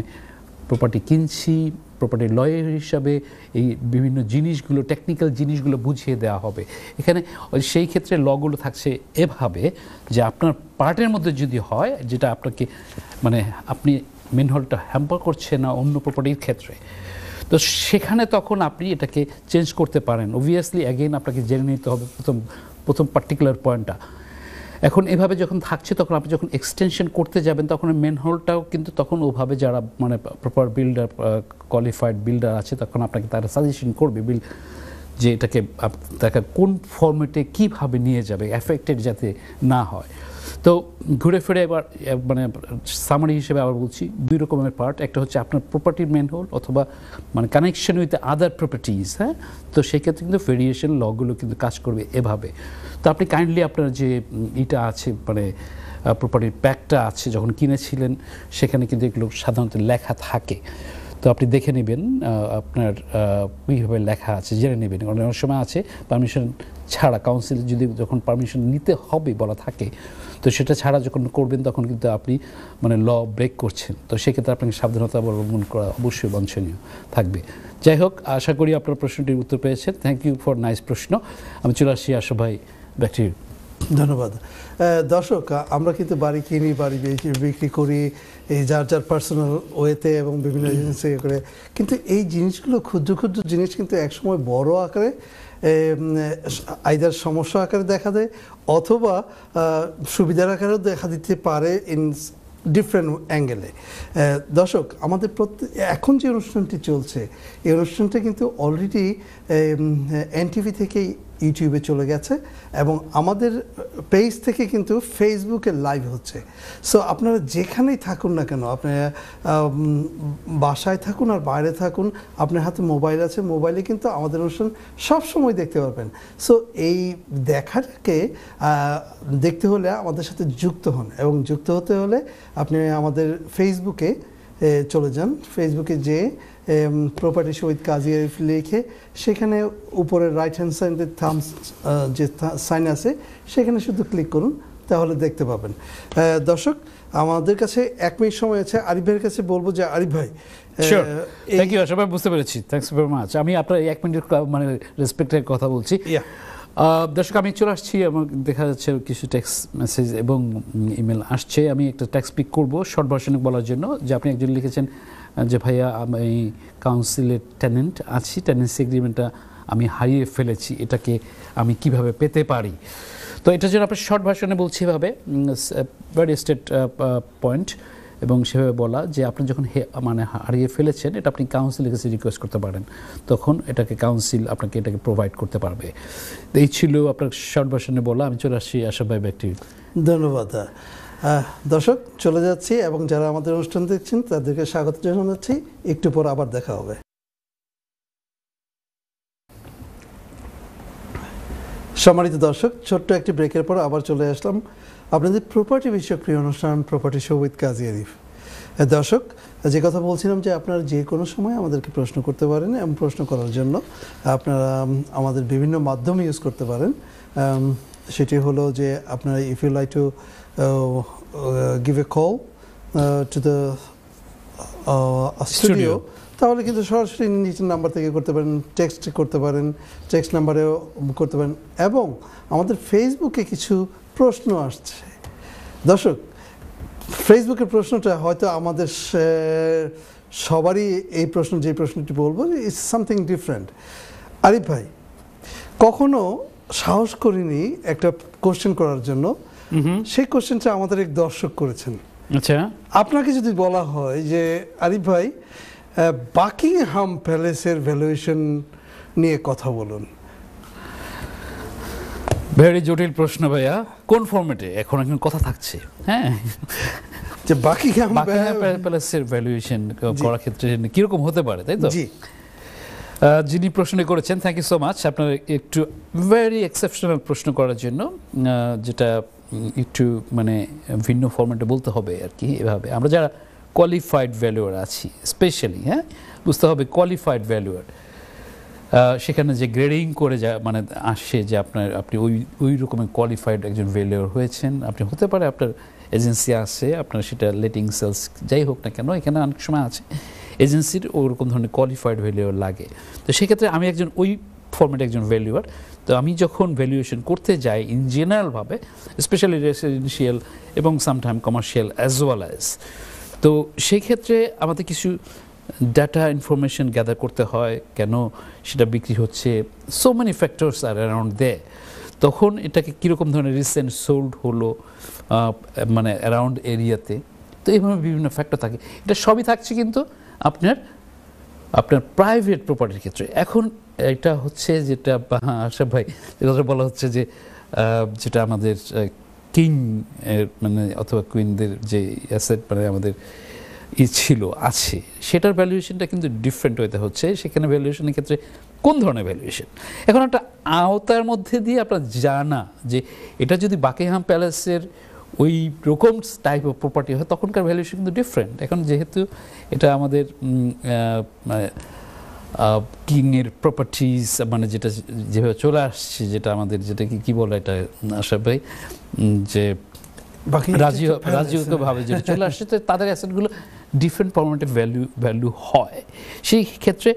প্রপার্টি কিনছি প্রপার্টি লয়ের হিসাবে এই বিভিন্ন জিনিসগুলো টেকনিক্যাল জিনিসগুলো বুঝিয়ে দেওয়া হবে এখানে সেই ক্ষেত্রে লগুলো থাকছে এভাবে যে আপনার পার্টের মধ্যে যদি হয় যেটা আপনাকে মানে আপনি মেন হলটা হ্যাম্পার করছে না অন্য প্রপার্টির ক্ষেত্রে তো সেখানে তখন আপনি এটাকে চেঞ্জ করতে পারেন অবভিয়াসলি অ্যাগেন আপনাকে জেনে নিতে হবে প্রথম প্রথম পার্টিকুলার পয়েন্টটা এখন এভাবে যখন থাকছে তখন আপনি যখন এক্সটেনশন করতে যাবেন তখন মেন হলটাও কিন্তু তখন ওভাবে যারা মানে প্রপার বিল্ডার কোয়ালিফাইড বিল্ডার আছে তখন আপনাকে তারা সাজেশন করবে বিল যে এটাকে তাকে কোন ফর্মেটে কিভাবে নিয়ে যাবে এফেক্টেড যাতে না হয় তো ঘুরে ফিরে এবার মানে সামারি হিসেবে আবার বলছি দুই রকমের পার্ট একটা হচ্ছে আপনার প্রপার্টির মেন হোল অথবা মানে কানেকশন উইথ আদার প্রপার্টিজ হ্যাঁ তো সেক্ষেত্রে কিন্তু ভেরিয়েশন লগুলো কিন্তু কাজ করবে এভাবে তো আপনি কাইন্ডলি আপনার যে ইটা আছে মানে প্রপার্টির প্যাকটা আছে যখন কিনেছিলেন সেখানে কিন্তু এগুলো সাধারণত লেখা থাকে তো আপনি দেখে নেবেন আপনার কীভাবে লেখা আছে জেনে নেবেন অনেক সময় আছে পারমিশন ছাড়া কাউন্সিল যদি যখন পারমিশন নিতে হবে বলা থাকে তো সেটা ছাড়া যখন করবেন তখন কিন্তু আপনি মানে ল ব্রেক করছেন তো সেক্ষেত্রে আপনাকে সাবধানতা অবলম্বন করা অবশ্যই বাঞ্ছনীয় থাকবে যাই হোক আশা করি আপনার প্রশ্নটির উত্তর পেয়েছেন থ্যাংক ইউ ফর নাইস প্রশ্ন আমি চলে আসি আশা ভাই ব্যক্তির ধন্যবাদ দর্শক আমরা কিন্তু বাড়ি কিনি বাড়ি বিক্রি করি এই যার যার পার্সোনাল ওয়েতে এবং বিভিন্ন এজেন্সি করে কিন্তু এই জিনিসগুলো ক্ষুদ্র ক্ষুদ্র জিনিস কিন্তু একসময় বড় আকারে আইদার সমস্যা আকারে দেখা দেয় অথবা সুবিধার আকারেও দেখা দিতে পারে ইন ডিফারেন্ট অ্যাঙ্গেলে দর্শক আমাদের প্রত্যেক এখন যে অনুষ্ঠানটি চলছে এই অনুষ্ঠানটা কিন্তু অলরেডি এনটিভি থেকেই ইউটিউবে চলে গেছে এবং আমাদের পেজ থেকে কিন্তু ফেসবুকে লাইভ হচ্ছে সো আপনারা যেখানেই থাকুন না কেন আপনারা বাসায় থাকুন আর বাইরে থাকুন আপনার হাতে মোবাইল আছে মোবাইলে কিন্তু আমাদের অনুষ্ঠান সব সময় দেখতে পারবেন সো এই দেখাটাকে দেখতে হলে আমাদের সাথে যুক্ত হন এবং যুক্ত হতে হলে আপনি আমাদের ফেসবুকে চলে যান ফেসবুকে যেয়ে প্রপার্টি সহিত কাজিয়ারিফ লিখে সেখানে উপরে রাইট হ্যান্ড সাইডের থামস যে সাইন আছে সেখানে শুধু ক্লিক করুন তাহলে দেখতে পাবেন দর্শক আমাদের কাছে এক মিনিট সময় আছে আরিফ ভাইয়ের কাছে বলবো যে আরিফ ভাই থ্যাংক ইউ সবাই বুঝতে পেরেছি থ্যাংকস ভেরি মাচ আমি আপনার এক মিনিটের মানে রেসপেক্টের কথা বলছি দর্শক আমি চলে আসছি আমার দেখা যাচ্ছে কিছু টেক্সট মেসেজ এবং ইমেল আসছে আমি একটা টেক্সট পিক করবো শর্ট ভার্সনে বলার জন্য যে আপনি একজন লিখেছেন যে ভাইয়া আমি কাউন্সিলের ট্যানেন্ট আছি ট্যানেন্সি এগ্রিমেন্টটা আমি হারিয়ে ফেলেছি এটাকে আমি কিভাবে পেতে পারি তো এটার জন্য আপনার শর্ট ভার্সনে বলছি এভাবে ভেরি স্টেট পয়েন্ট এবং সেভাবে বলা যে আপনি যখন মানে হারিয়ে ফেলেছেন এটা আপনি কাউন্সিলের কাছে রিকোয়েস্ট করতে পারেন তখন এটাকে কাউন্সিল আপনাকে এটাকে প্রোভাইড করতে পারবে এই ছিল আপনার শর্ট ভার্সনে বলা আমি চলে আসছি আশা ভাই ব্যক্তি ধন্যবাদ দর্শক চলে যাচ্ছি এবং যারা আমাদের অনুষ্ঠান দেখছেন তাদেরকে স্বাগত জানাচ্ছি একটু পর আবার দেখা হবে সম্মানিত দর্শক ছোট্ট একটি ব্রেকের পর আবার চলে আসলাম আপনাদের প্রপার্টি বিষয়ক প্রিয় অনুষ্ঠান property show with Kazi Arif দর্শক যে কথা বলছিলাম যে আপনারা যে কোনো সময় আমাদেরকে প্রশ্ন করতে পারেন এবং প্রশ্ন করার জন্য আপনারা আমাদের বিভিন্ন মাধ্যম ইউজ করতে পারেন সেটি হলো যে আপনারা if you like to give a call to the studio তাহলে কিন্তু সরাসরি নিজের নাম্বার থেকে করতে পারেন টেক্সট করতে পারেন টেক্সট নাম্বারেও করতে পারেন এবং আমাদের ফেসবুকে কিছু প্রশ্ন আসছে দর্শক ফেসবুকের প্রশ্নটা হয়তো আমাদের সবারই এই প্রশ্ন যে প্রশ্নটি বলবো ইটস সামথিং ডিফারেন্ট আরিফ ভাই কখনো সাহস করিনি একটা কোশ্চেন করার জন্য সেই কোশ্চেনটা আমাদের এক দর্শক করেছেন আচ্ছা আপনাকে যদি বলা হয় যে আরিফ ভাই বাকিংহাম প্যালেসের ভ্যালুয়েশন নিয়ে কথা বলুন ভেরি জটিল প্রশ্ন ভাইয়া কোন ফর্মেটে এখন এখন কথা থাকছে হ্যাঁ যে বাকি প্যালেসের ভ্যালুয়েশন করার ক্ষেত্রে কীরকম হতে পারে তাই তো জি যিনি প্রশ্ন করেছেন থ্যাংক ইউ সো মাচ আপনার একটু ভেরি এক্সেপশনাল প্রশ্ন করার জন্য যেটা একটু মানে ভিন্ন ফর্মেটে বলতে হবে আর কি এভাবে আমরা যারা কোয়ালিফাইড ভ্যালুয়ার আছি স্পেশালি হ্যাঁ বুঝতে হবে কোয়ালিফাইড ভ্যালুয়ার সেখানে যে গ্রেডিং করে যা মানে আসে যে আপনার আপনি ওই ওই রকমের কোয়ালিফাইড একজন ভেলিওর হয়েছেন আপনি হতে পারে আপনার এজেন্সি আছে আপনার সেটা লেটিং সেলস যাই হোক না কেন এখানে অনেক সময় আছে এজেন্সির ওরকম ধরনের কোয়ালিফাইড ভ্যালুয়ার লাগে তো সেক্ষেত্রে আমি একজন ওই ফর্মেট একজন ভ্যালুয়ার তো আমি যখন ভ্যালুয়েশন করতে যাই ইন জেনারেলভাবে স্পেশালি রেসিডেন্সিয়াল এবং sometime commercial as well as তো সেই ক্ষেত্রে আমাদের কিছু ডাটা ইনফরমেশন গ্যাদার করতে হয় কেন সেটা বিক্রি হচ্ছে so many factors are around they তখন এটাকে কীরকম ধরনের রিসেন্ট সোল্ড হলো মানে অ্যারাউন্ড এরিয়াতে তো এইভাবে বিভিন্ন ফ্যাক্টর থাকে এটা সবই থাকছে কিন্তু আপনার আপনার প্রাইভেট প্রপার্টির ক্ষেত্রে এখন এটা হচ্ছে যেটা হ্যাঁ, আশা ভাই এটা বলা হচ্ছে যে যেটা আমাদের কিং মানে অথবা কুইনদের যে অ্যাসেট মানে আমাদের ই ছিল আছে সেটার ভ্যালুয়েশনটা কিন্তু ডিফারেন্ট হইতে হচ্ছে সেখানে ভ্যালুয়েশনের ক্ষেত্রে কোন ধরনের ভ্যালুয়েশন এখন একটা আওতার মধ্যে দিয়ে আপনার জানা যে এটা যদি বাকেহাম প্যালেসের ওই রকম টাইপ অফ প্রপার্টি হয় তখনকার ভ্যালুয়েশন কিন্তু ডিফারেন্ট এখন যেহেতু এটা আমাদের কিংয়ের মানে, প্রপার্টিস মানে যেটা যেভাবে চলে আসছে যেটা আমাদের যেটা কি বলে এটা আশা ভাই যে রাজি রাজীয়ভাবে যেটা চলে আসছে তো তাদের অ্যাসেটগুলো ডিফারেন্ট ফরম্যাটে ভ্যালু ভ্যালু হয় সেই ক্ষেত্রে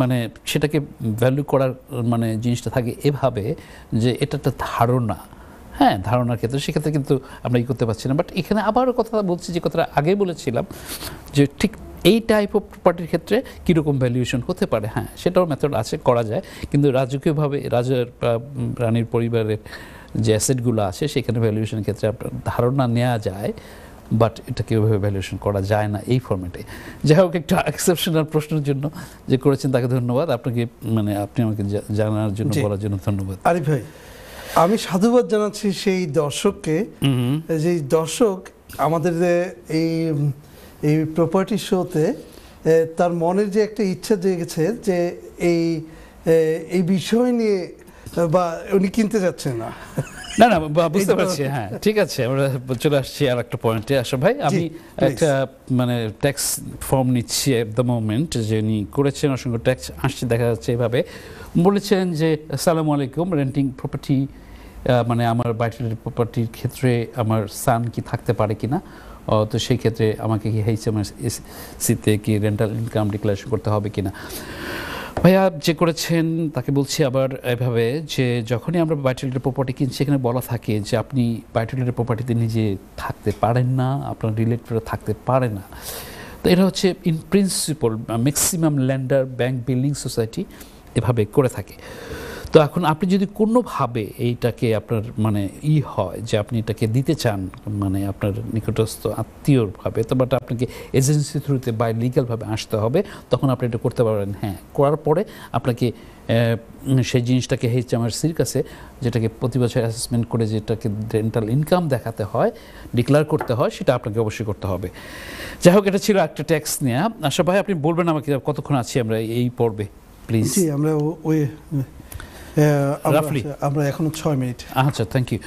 মানে সেটাকে ভ্যালু করার মানে জিনিসটা থাকে এভাবে যে এটা একটা ধারণা হ্যাঁ ধারণার ক্ষেত্রে সেক্ষেত্রে কিন্তু আমরা ই করতে পারছি না বাট এখানে আবারও কথা বলছি যে কথাটা আগে বলেছিলাম যে ঠিক এই টাইপ অফ প্রপার্টির ক্ষেত্রে কীরকম ভ্যালুয়েশন হতে পারে হ্যাঁ সেটাও মেথড আছে করা যায় কিন্তু রাজকীয়ভাবে রাজার রানীর পরিবারের যে অ্যাসেটগুলো আছে সেখানে ভ্যালুয়েশন ক্ষেত্রে আপনার ধারণা নেওয়া যায় বাট এটা কীভাবে ভ্যালুয়েশন করা যায় না এই ফর্মেটে যাই হোক একটা এক্সেপশনাল প্রশ্নের জন্য যে করেছেন তাকে ধন্যবাদ আপনাকে মানে আপনি আমাকে জানার জন্য বলার জন্য ধন্যবাদ আরিফ ভাই আমি সাধুবাদ জানাচ্ছি সেই দর্শককে যে দর্শক আমাদের এই এই প্রপার্টি শোতে তার মনের যে একটা ইচ্ছা জেগেছে যে এই এই বিষয় নিয়ে বা উনি কিনতে যাচ্ছেন না না না বুঝতে পারছি হ্যাঁ ঠিক আছে আমরা চলে আসছি আর একটা পয়েন্টে আসো ভাই আমি একটা মানে ট্যাক্স ফর্ম নিচ্ছি এট দ্য মোমেন্ট যিনি করেছেন অসংখ্য ট্যাক্স আসছে দেখা যাচ্ছে এভাবে বলেছেন যে সালাম আলাইকুম রেন্টিং প্রপার্টি মানে আমার বাইটের প্রপার্টির ক্ষেত্রে আমার সান কি থাকতে পারে কি না তো সেই ক্ষেত্রে আমাকে কি আমার হেইচএমএসিতে কি রেন্টাল ইনকাম ডিক্লারেশন করতে হবে কি না ভাইয়া যে করেছেন তাকে বলছি আবার এভাবে যে যখনই আমরা বায়োটিলের প্রপার্টি কিনছি এখানে বলা থাকে যে আপনি বায়োটিলের প্রপার্টিতে নিজে থাকতে পারেন না আপনার রিলেটিভরা থাকতে পারে না তো এটা হচ্ছে in principal maximum lender bank building society এভাবে করে থাকে তো এখন আপনি যদি কোনোভাবে এইটাকে আপনার মানে ই হয় যে আপনি এটাকে দিতে চান মানে আপনার নিকটস্থ আত্মীয়ভাবে তো বাট আপনাকে এজেন্সি থ্রুতে বা লিগালভাবে আসতে হবে তখন আপনি এটা করতে পারবেন হ্যাঁ করার পরে আপনাকে সেই জিনিসটাকে হেচ আমার সির কাছে যেটাকে প্রতি বছর অ্যাসেসমেন্ট করে যেটাকে রেন্টাল ইনকাম দেখাতে হয় ডিক্লেয়ার করতে হয় সেটা আপনাকে অবশ্যই করতে হবে যাই হোক এটা ছিল একটা ট্যাক্স নেওয়া আশা ভাই আপনি বলবেন আমাকে কতক্ষণ আছি আমরা এই পর্বে প্লিজ আমরা ওই রাফলি আমরা এখনো ছয় মিনিট আচ্ছা থ্যাংক ইউ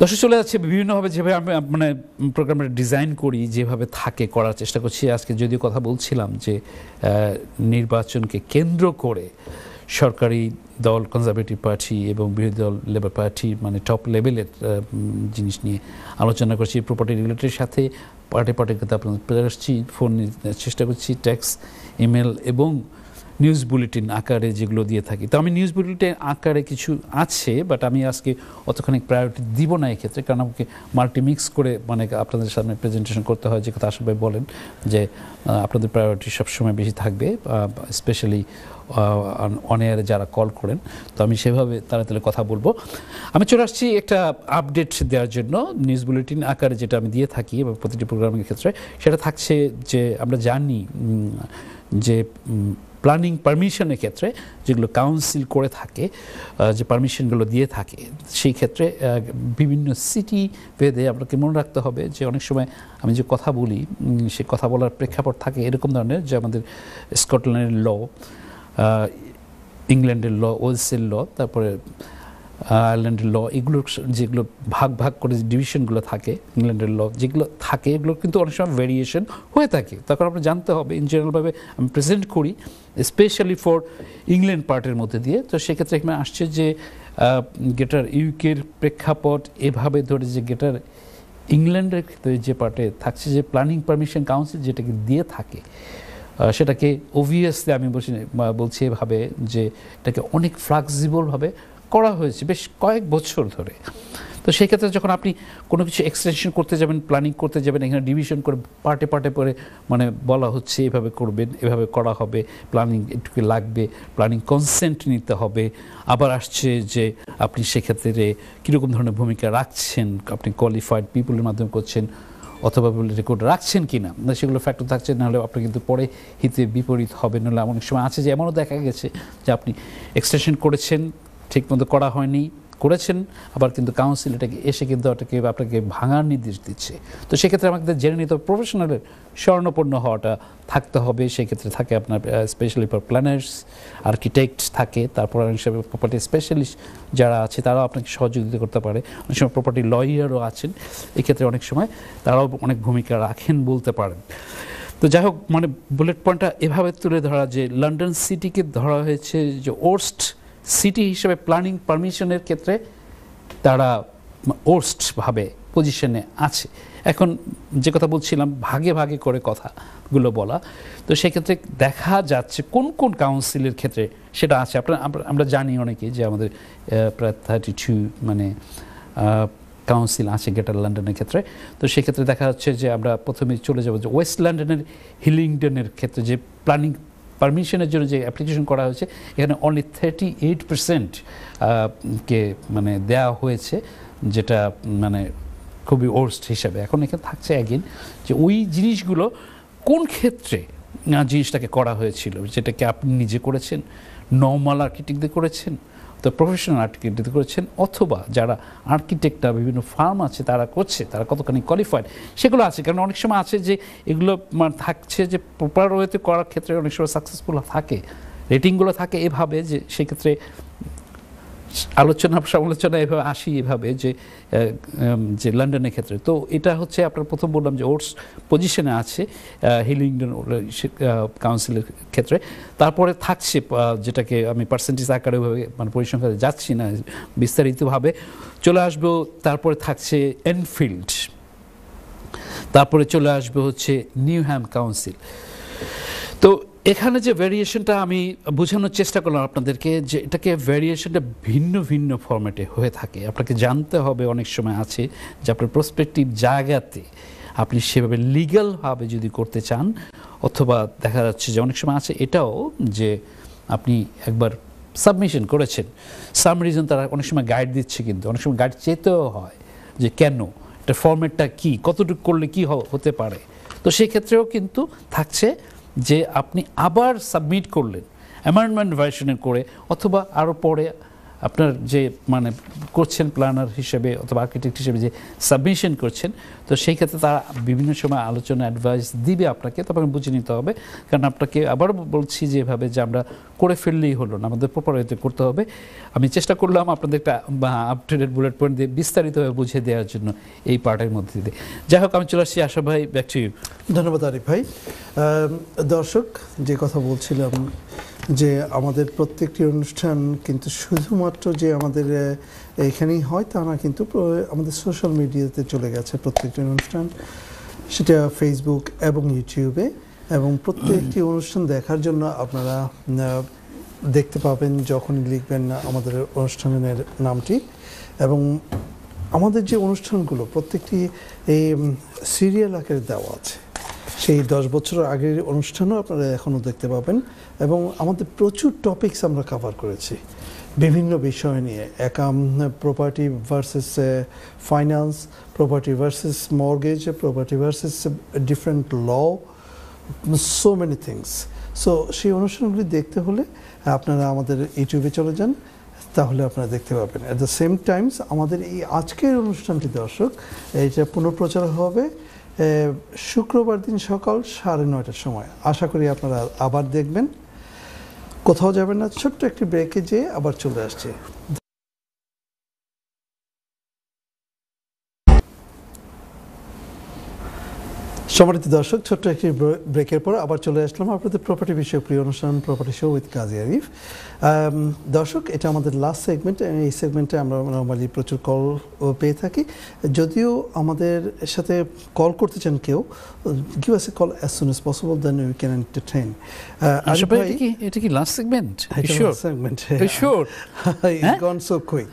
দর্শক চলে যাচ্ছে বিভিন্নভাবে যেভাবে আমি মানে প্রোগ্রামটা ডিজাইন করি যেভাবে থাকে করার চেষ্টা করছি আজকে যদিও কথা বলছিলাম যে নির্বাচনকে কেন্দ্র করে সরকারি দল কনজারভেটিভ পার্টি এবং বিরোধী দল লেবার পার্টি মানে টপ লেভেলের জিনিস নিয়ে আলোচনা করছি প্রপার্টি রেগুলেটরের সাথে পার্টি পার্টে কথা আপনাদের আসছি ফোন চেষ্টা করছি ট্যাক্স ইমেল এবং নিউজ বুলেটিন আকারে যেগুলো দিয়ে থাকি তো আমি নিউজ বুলেটিন আকারে কিছু আছে বাট আমি আজকে অতখানি প্রায়োরিটি দিব না এক্ষেত্রে কারণ আমাকে মাল্টিমিক্স করে মানে আপনাদের সামনে প্রেজেন্টেশন করতে হয় যে কথা আসলে বলেন যে আপনাদের প্রায়োরিটি সবসময় বেশি থাকবে স্পেশালি অন এয়ারে যারা কল করেন তো আমি সেভাবে তাড়াতাড়ি কথা বলবো আমি চলে আসছি একটা আপডেট দেওয়ার জন্য নিউজ বুলেটিন আকারে যেটা আমি দিয়ে থাকি এবং প্রতিটি প্রোগ্রামের ক্ষেত্রে সেটা থাকছে যে আমরা জানি যে প্ল্যানিং পারমিশনের ক্ষেত্রে যেগুলো কাউন্সিল করে থাকে যে পারমিশনগুলো দিয়ে থাকে সেই ক্ষেত্রে বিভিন্ন সিটি ভেদে আপনাকে মনে রাখতে হবে যে অনেক সময় আমি যে কথা বলি সে কথা বলার প্রেক্ষাপট থাকে এরকম ধরনের যে আমাদের স্কটল্যান্ডের ল ইংল্যান্ডের ল ওয়েলসের ল তারপরে আয়ারল্যান্ডের ল এগুলো যেগুলো ভাগ ভাগ করে যে ডিভিশনগুলো থাকে ইংল্যান্ডের ল যেগুলো থাকে এগুলো কিন্তু অনেক সময় ভেরিয়েশন হয়ে থাকে তখন আপনার জানতে হবে ইন জেনারেলভাবে আমি প্রেজেন্ট করি স্পেশালি ফর ইংল্যান্ড পার্টের মধ্যে দিয়ে তো সেক্ষেত্রে এখানে আসছে যে গেটার ইউকের প্রেক্ষাপট এভাবে ধরে যে গেটার ইংল্যান্ডের ক্ষেত্রে যে পার্টে থাকছে যে প্ল্যানিং পারমিশন কাউন্সিল যেটাকে দিয়ে থাকে সেটাকে ওভিয়াসলি আমি বলছি বলছি এভাবে যে এটাকে অনেক ফ্লাক্সিবলভাবে করা হয়েছে বেশ কয়েক বছর ধরে তো সেই ক্ষেত্রে যখন আপনি কোনো কিছু এক্সটেনশন করতে যাবেন প্ল্যানিং করতে যাবেন এখানে ডিভিশন করে পার্টে পার্টে পরে মানে বলা হচ্ছে এভাবে করবেন এভাবে করা হবে প্ল্যানিং এটুকু লাগবে প্ল্যানিং কনসেন্ট নিতে হবে আবার আসছে যে আপনি সেক্ষেত্রে কীরকম ধরনের ভূমিকা রাখছেন আপনি কোয়ালিফাইড পিপুলের মাধ্যমে করছেন অথবা রেকর্ড রাখছেন কি না সেগুলো ফ্যাক্টর থাকছে নাহলে আপনার কিন্তু পরে হিতে বিপরীত হবে নাহলে অনেক সময় আছে যে এমনও দেখা গেছে যে আপনি এক্সটেনশন করেছেন ঠিকমতো করা হয়নি করেছেন আবার কিন্তু কাউন্সিল এটাকে এসে কিন্তু ওটাকে আপনাকে ভাঙার নির্দেশ দিচ্ছে তো সেক্ষেত্রে আমাকে জেনে নিতে হবে প্রফেশনালের স্বর্ণপূর্ণ হওয়াটা থাকতে হবে সেক্ষেত্রে থাকে আপনার স্পেশালি ফর প্ল্যানার্স আর্কিটেক্ট থাকে তারপর অনেক সময় প্রপার্টি স্পেশালিস্ট যারা আছে তারাও আপনাকে সহযোগিতা করতে পারে অনেক সময় প্রপার্টি লয়ারও আছেন এক্ষেত্রে অনেক সময় তারাও অনেক ভূমিকা রাখেন বলতে পারেন তো যাই হোক মানে বুলেট পয়েন্টটা এভাবে তুলে ধরা যে লন্ডন সিটিকে ধরা হয়েছে যে ওর্স্ট সিটি হিসেবে প্ল্যানিং পারমিশনের ক্ষেত্রে তারা ওর্স্টভাবে পজিশনে আছে এখন যে কথা বলছিলাম ভাগে ভাগে করে কথাগুলো বলা তো সেক্ষেত্রে দেখা যাচ্ছে কোন কোন কাউন্সিলের ক্ষেত্রে সেটা আছে আপনার আমরা জানি অনেকে যে আমাদের প্রায় থার্টি টু মানে কাউন্সিল আছে গ্রেটার লন্ডনের ক্ষেত্রে তো সেক্ষেত্রে দেখা যাচ্ছে যে আমরা প্রথমে চলে যাবো যে ওয়েস্ট লন্ডনের হিলিংটনের ক্ষেত্রে যে প্ল্যানিং পারমিশনের জন্য যে অ্যাপ্লিকেশন করা হয়েছে এখানে অনলি থার্টি এইট পার্সেন্ট কে মানে দেয়া হয়েছে যেটা মানে খুবই ওর্স্ট হিসাবে এখন এখানে থাকছে একদিন যে ওই জিনিসগুলো কোন ক্ষেত্রে জিনিসটাকে করা হয়েছিল যেটাকে আপনি নিজে করেছেন নর্মাল আর্কিটেক্ট দিয়ে করেছেন তো প্রফেশনাল আর্টিকেট যদি করেছেন অথবা যারা আর্কিটেক্টরা বিভিন্ন ফার্ম আছে তারা করছে তারা কতখানি কোয়ালিফাইড সেগুলো আছে কারণ অনেক সময় আছে যে এগুলো মানে থাকছে যে প্রপার ওয়েতে করার ক্ষেত্রে অনেক সময় সাকসেসফুল থাকে রেটিংগুলো থাকে এভাবে যে সেক্ষেত্রে আলোচনা সমালোচনা এভাবে আসি এভাবে যে যে লন্ডনের ক্ষেত্রে তো এটা হচ্ছে আপনার প্রথম বললাম যে ওটস পজিশনে আছে হিলিংডন কাউন্সিলের ক্ষেত্রে তারপরে থাকছে যেটাকে আমি পার্সেন্টেজ আকারে মানে পরিসংখ্যাতে যাচ্ছি না বিস্তারিতভাবে চলে আসবো তারপরে থাকছে এনফিল্ড তারপরে চলে আসবে হচ্ছে নিউ হ্যাম কাউন্সিল তো এখানে যে ভ্যারিয়েশনটা আমি বোঝানোর চেষ্টা করলাম আপনাদেরকে যে এটাকে ভ্যারিয়েশনটা ভিন্ন ভিন্ন ফর্ম্যাটে হয়ে থাকে আপনাকে জানতে হবে অনেক সময় আছে যে আপনার প্রসপেক্টিভ জায়গাতে আপনি সেভাবে লিগালভাবে যদি করতে চান অথবা দেখা যাচ্ছে যে অনেক সময় আছে এটাও যে আপনি একবার সাবমিশন করেছেন সাম রিজন তারা অনেক সময় গাইড দিচ্ছে কিন্তু অনেক সময় গাইড চেতেও হয় যে কেন এটা ফর্ম্যাটটা কী কতটুকু করলে কী হতে পারে তো সেক্ষেত্রেও কিন্তু থাকছে যে আপনি আবার সাবমিট করলেন অ্যামেন্ডমেন্ট ভার্সনে করে অথবা আরও পরে আপনার যে মানে করছেন প্ল্যানার হিসেবে অথবা আর্কিটেক্ট হিসেবে যে সাবমিশন করছেন তো সেই ক্ষেত্রে তারা বিভিন্ন সময় আলোচনা অ্যাডভাইস দিবে আপনাকে তখন বুঝে নিতে হবে কারণ আপনাকে আবার বলছি যেভাবে যে আমরা করে ফেললেই হলো না আমাদের প্রপারিত করতে হবে আমি চেষ্টা করলাম আপনাদের একটা আপডেটেড বুলেট পয়েন্ট দিয়ে বিস্তারিতভাবে বুঝিয়ে দেওয়ার জন্য এই পার্টের মধ্যে দিয়ে যাই হোক আমি চলে আসছি আশা ভাই ব্যাক টু ধন্যবাদ আরিফ ভাই দর্শক যে কথা বলছিলাম যে আমাদের প্রত্যেকটি অনুষ্ঠান কিন্তু শুধুমাত্র যে আমাদের এখানেই হয় তা না কিন্তু আমাদের সোশ্যাল মিডিয়াতে চলে গেছে প্রত্যেকটি অনুষ্ঠান সেটা ফেসবুক এবং ইউটিউবে এবং প্রত্যেকটি অনুষ্ঠান দেখার জন্য আপনারা দেখতে পাবেন যখনই লিখবেন আমাদের অনুষ্ঠানের নামটি এবং আমাদের যে অনুষ্ঠানগুলো প্রত্যেকটি এই সিরিয়াল আকারে দেওয়া আছে সেই দশ বছর আগের অনুষ্ঠানও আপনারা এখনও দেখতে পাবেন এবং আমাদের প্রচুর টপিকস আমরা কভার করেছি বিভিন্ন বিষয় নিয়ে একাম property versus finance property versus mortgage property versus different law so many things so সেই অনুষ্ঠানগুলি দেখতে হলে আপনারা আমাদের ইউটিউবে চলে যান তাহলে আপনারা দেখতে পাবেন অ্যাট দ্য সেম টাইমস আমাদের এই আজকের অনুষ্ঠানটি দর্শক এটা পুনঃপ্রচার হবে শুক্রবার দিন সকাল সাড়ে নয়টার সময় আশা করি আপনারা আবার দেখবেন কোথাও যাবেন না ছোট্ট একটি ব্রেকে যেয়ে আবার চলে আসছে সম্মানিত দর্শক ছোট্ট একটি ব্রেকের পর আবার চলে আসলাম আপনাদের প্রপার্টি বিষয়ে প্রিয় অনুষ্ঠান property show with Kazi Arif দর্শক এটা আমাদের লাস্ট সেগমেন্ট এই সেগমেন্টে আমরা নর্মালি প্রচুর কল পেয়ে থাকি যদিও আমাদের সাথে কল করতে চান কেউ give us a call as soon as possible then we can entertain এটা কি last segment segment sure gone so quick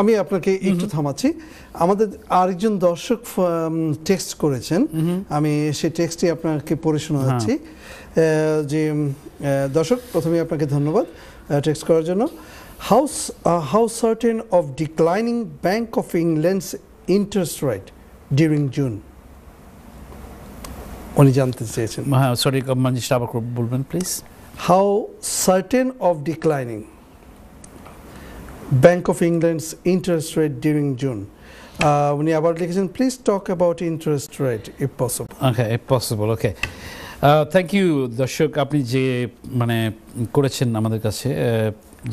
আমি আপনাকে একটু mm-hmm. থামাচ্ছি আমাদের আরেকজন দর্শক টেক্সট টেক্সট করেছেন আমি সেই টেক্সটটি আপনাকে পড়ে শোনাচ্ছি হ্যাঁ। যে দর্শক প্রথমে আপনাকে ধন্যবাদ টেক্সট করার জন্য house how certain of declining Bank of England's interest rate during June উনি জানতে চেয়েছেন হ্যাঁ মানে সরি জিনিসটা আবার বলবেন please how certain of declining Bank of England's interest rate during June Uh, উনি আবার লিখেছেন please talk about interest rate if possible okay if possible okay thank you দর্শক আপনি যে মানে করেছেন আমাদের কাছে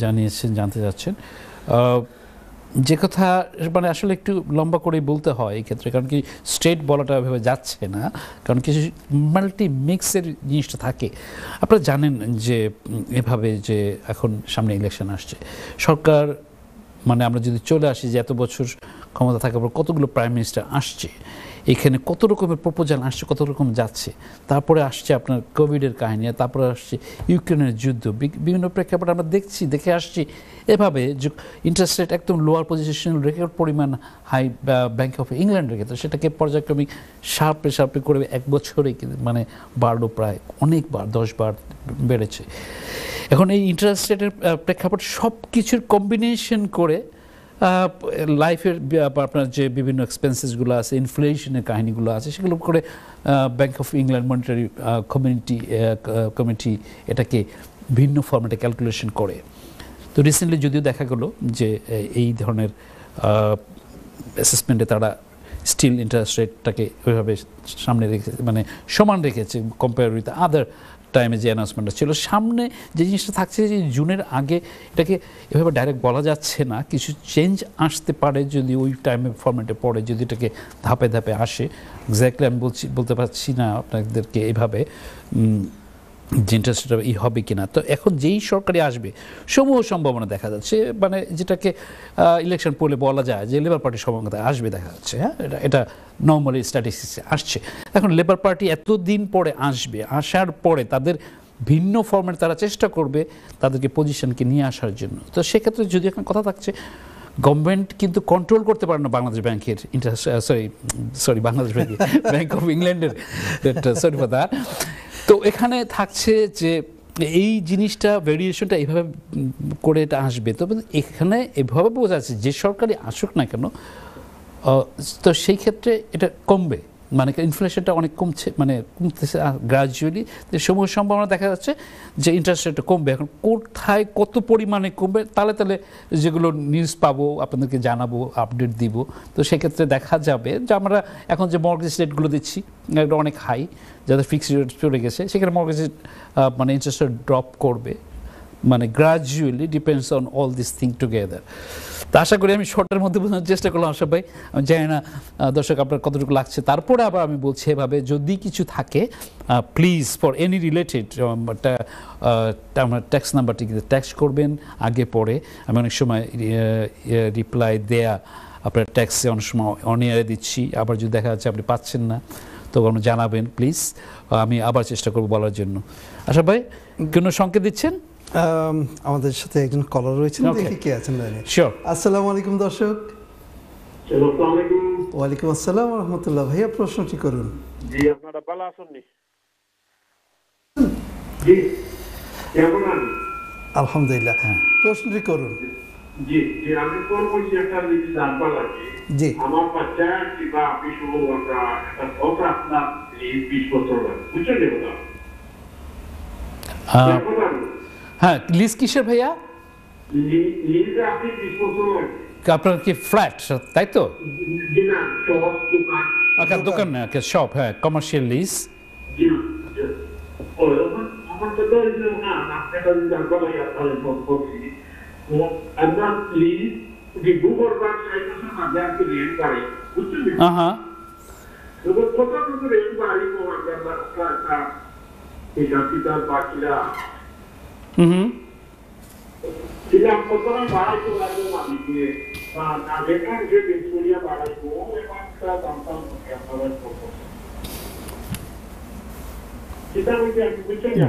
জানিয়েছেন জানতে যাচ্ছেন যে কথা মানে আসলে একটু লম্বা করেই বলতে হয় এই ক্ষেত্রে কারণ কি স্ট্রেট বলাটা ওইভাবে যাচ্ছে না কারণ কিছু মাল্টি মিক্সের জিনিসটা থাকে আপনারা জানেন যে এভাবে যে এখন সামনে ইলেকশন আসছে সরকার মানে আমরা যদি চলে আসি যে এত বছর ক্ষমতা থাকার পর কতগুলো প্রাইম মিনিস্টার আসছে এখানে কত রকমের প্রপোজাল আসছে কত রকম যাচ্ছে তারপরে আসছে আপনার কোভিডের কাহিনী তারপরে আসছে ইউক্রেনের যুদ্ধ বিভিন্ন প্রেক্ষাপটে আমরা দেখছি দেখে আসছি এভাবে ইন্টারেস্ট রেট একদম লোয়ার পজিশন রেকর্ড পরিমাণ হাই ব্যাঙ্ক অফ ইংল্যান্ড রেখে তো সেটাকে পর্যায়ক্রমিক সাপে সাপে করে এক বছরে মানে বাড়লো প্রায় অনেকবার দশবার বেড়েছে এখন এই ইন্টারেস্ট রেটের প্রেক্ষাপট সব কিছুর কম্বিনেশন করে লাইফের আপনার যে বিভিন্ন এক্সপেন্সেসগুলো আছে ইনফ্লেশনের কাহিনিগুলো আছে সেগুলো করে Bank of England monetary community committee এটাকে ভিন্ন ফর্মেটে ক্যালকুলেশন করে তো রিসেন্টলি যদিও দেখা গেলো যে এই ধরনের অ্যাসেসমেন্টে তারা স্টিল ইন্টারেস্ট রেটটাকে ওইভাবে সামনে রেখেছে মানে সমান রেখেছে কম্পেয়ার উইথ আদার টাইমে যে অ্যানাউন্সমেন্টটা ছিল সামনে যে জিনিসটা থাকছে যে জুনের আগে এটাকে এভাবে ডাইরেক্ট বলা যাচ্ছে না কিছু চেঞ্জ আসতে পারে যদি ওই টাইমে ফর্মেটে পড়ে যদি এটাকে ধাপে ধাপে আসে এক্স্যাক্টলি আমি বলছি বলতে পারছি না আপনাদেরকে এভাবে যে সেটা ই হবে কি না তো এখন যেই সরকারি আসবে সমূহ সম্ভাবনা দেখা যাচ্ছে মানে যেটাকে ইলেকশন পোলে বলা যায় যে লেবার পার্টির সম্ভাবনা আসবে দেখা যাচ্ছে হ্যাঁ এটা এটা নর্মালি স্ট্যাটিস্টিক্সে আসছে এখন লেবার পার্টি এতদিন পরে আসবে আসার পরে তাদের ভিন্ন ফর্মের তারা চেষ্টা করবে তাদেরকে পজিশনকে নিয়ে আসার জন্য তো সেক্ষেত্রে যদি এখন কথা থাকছে গভর্নমেন্ট কিন্তু কন্ট্রোল করতে পারে না বাংলাদেশ ব্যাংকের interest sorry sorry Bangladesh Bank Bank of ইংল্যান্ডের সরি ফর দ্যাট তো এখানে থাকছে যে এই জিনিসটা ভেরিয়েশনটা এইভাবে করে এটা আসবে তবে এখানে এভাবে বোঝা যাচ্ছে যে সরকারি আসুক না কেন তো সেই ক্ষেত্রে এটা কমবে মানে ইনফ্লেশনটা অনেক কমছে মানে কমতেছে গ্রাজুয়ালি সময় সম্ভাবনা দেখা যাচ্ছে যে ইন্টারেস্ট রেটটা কমবে এখন কোথায় কত পরিমাণে কমবে তাহলে তাহলে যেগুলো নিউজ পাবো আপনাদেরকে জানাবো আপডেট দিব তো সেক্ষেত্রে দেখা যাবে যে আমরা এখন যে মর্গেজ রেটগুলো দিচ্ছি এটা অনেক হাই যাদের ফিক্সড রেট চলে গেছে সেখানে মর্গেজ মানে ইন্টারেস্ট রেট ড্রপ করবে মানে gradually depends on all this thing together তো আশা করি আমি শর্টের মধ্যে বোঝানোর চেষ্টা করলাম আশা ভাই আমি জানি না দর্শক আপনার কতটুকু লাগছে তারপরে আবার আমি বলছি এভাবে যদি কিছু থাকে প্লিজ ফর এনি রিলেটেড আমার ট্যাক্স নাম্বারটি ট্যাক্স করবেন আগে পরে আমি অনেক সময় রিপ্লাই দেয়া আপনার ট্যাক্সে অনেক সময় অন এয়ারে দিচ্ছি আবার যদি দেখা যাচ্ছে আপনি পাচ্ছেন না তো আপনি জানাবেন প্লিজ আমি আবার চেষ্টা করব বলার জন্য আশা ভাই কোনো সংকেত দিচ্ছেন আমাদের সাথে একজন কলার রয়েছেন দেখি কে আছেন লাইনে আসসালামু আলাইকুম দর্শক ওয়ালাইকুম আসসালাম রহমতুল্লাহ ভাইয়া প্রশ্নটি করুন জি আপনারা ভালো জি কেমন আছেন আলহামদুলিল্লাহ হ্যাঁ। প্রশ্নটি করুন জি আমি একটা জি আমার বাচ্চা একটা এই বিশ বছর বুঝছেন না হ্যাঁ লিজ কিসের ভাইয়া আপনার কি ফ্ল্যাট তাই তো আচ্ছা দোকান না আচ্ছা শপ হ্যাঁ কমার্শিয়াল লিজ হ্যাঁ হ্যাঁ Mm-hmm.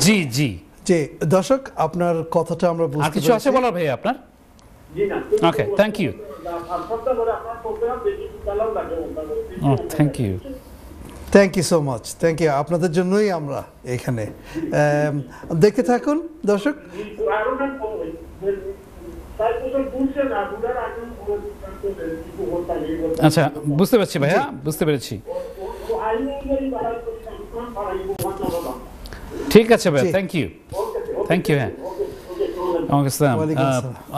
জি জি জি দর্শক আপনার কথাটা আমরা বুঝতে কিছু আছে বলার ভাই আপনার okay thank you thank you thank you so much thank you আপনাদের জন্যই আমরা এখানে দেখতে থাকুন দর্শক আচ্ছা বুঝতে পারছি ভাইয়া বুঝতে পেরেছি ঠিক আছে হ্যাঁ। ভাই থ্যাংক ইউ থ্যাংক ইউ হ্যাঁ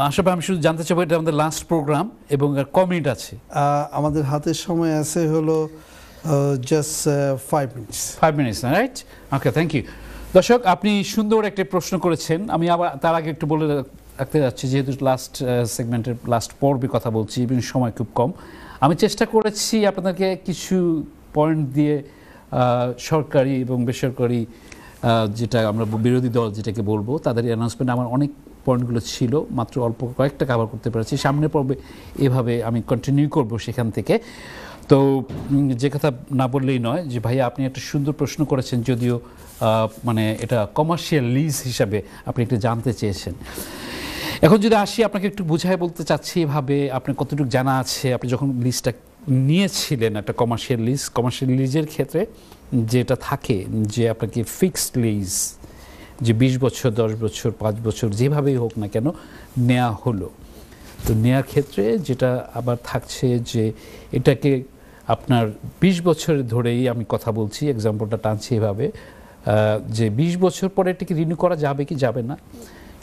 আশা আমি শুধু জানতে চাইবো এটা আমাদের লাস্ট প্রোগ্রাম এবং কমিট আছে আমাদের হাতের সময় আছে হলো just five minutes five minutes না রাইট ওকে থ্যাংক ইউ দর্শক আপনি সুন্দর একটা প্রশ্ন করেছেন আমি আবার তার আগে একটু বলে রাখতে যাচ্ছি যেহেতু লাস্ট সেগমেন্টের লাস্ট পর্বে কথা বলছি এবং সময় খুব কম আমি চেষ্টা করেছি আপনাকে কিছু পয়েন্ট দিয়ে সরকারি এবং বেসরকারি যেটা আমরা বিরোধী দল যেটাকে বলবো তাদের অ্যানাউন্সমেন্ট আমার অনেক পয়েন্টগুলো ছিল মাত্র অল্প কয়েকটা কাভার করতে পেরেছি সামনের পর্বে এভাবে আমি কন্টিনিউ করব সেখান থেকে তো যে কথা না বললেই নয় যে ভাই আপনি একটা সুন্দর প্রশ্ন করেছেন যদিও মানে এটা কমার্শিয়াল লিজ হিসাবে আপনি একটু জানতে চেয়েছেন এখন যদি আসি আপনাকে একটু বুঝায় বলতে চাচ্ছি এভাবে আপনার কতটুকু জানা আছে আপনি যখন লিজটা নিয়েছিলেন একটা কমার্শিয়াল লিজ কমার্শিয়াল লিজের ক্ষেত্রে যেটা থাকে যে আপনাকে ফিক্সড লিজ যে বিশ বছর দশ বছর পাঁচ বছর যেভাবেই হোক না কেন নেওয়া হলো তো নেওয়ার ক্ষেত্রে যেটা আবার থাকছে যে এটাকে আপনার ২০ বছর ধরেই আমি কথা বলছি এক্সাম্পলটা টানছি এভাবে যে ২০ বছর পরে এটাকে রিনিউ করা যাবে কি যাবে না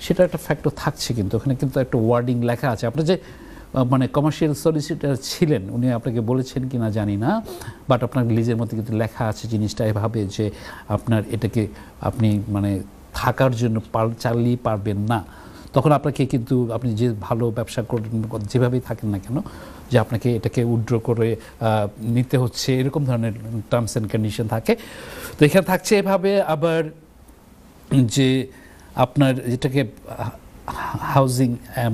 সেটা একটা ফ্যাক্টর থাকছে কিন্তু ওখানে কিন্তু একটা ওয়ার্ডিং লেখা আছে আপনার যে মানে কমার্শিয়াল সলিসিটার ছিলেন উনি আপনাকে বলেছেন কি না জানি না বাট আপনার লিজের মধ্যে কিন্তু লেখা আছে জিনিসটা এভাবে যে আপনার এটাকে আপনি মানে থাকার জন্য পাল চালিয়ে পারবেন না তখন আপনাকে কিন্তু আপনি যে ভালো ব্যবসা করেন যেভাবেই থাকেন না কেন যে আপনাকে এটাকে উইড্র করে নিতে হচ্ছে এরকম ধরনের টার্মস অ্যান্ড কন্ডিশন থাকে তো এখানে থাকছে এভাবে আবার যে আপনার যেটাকে হাউজিং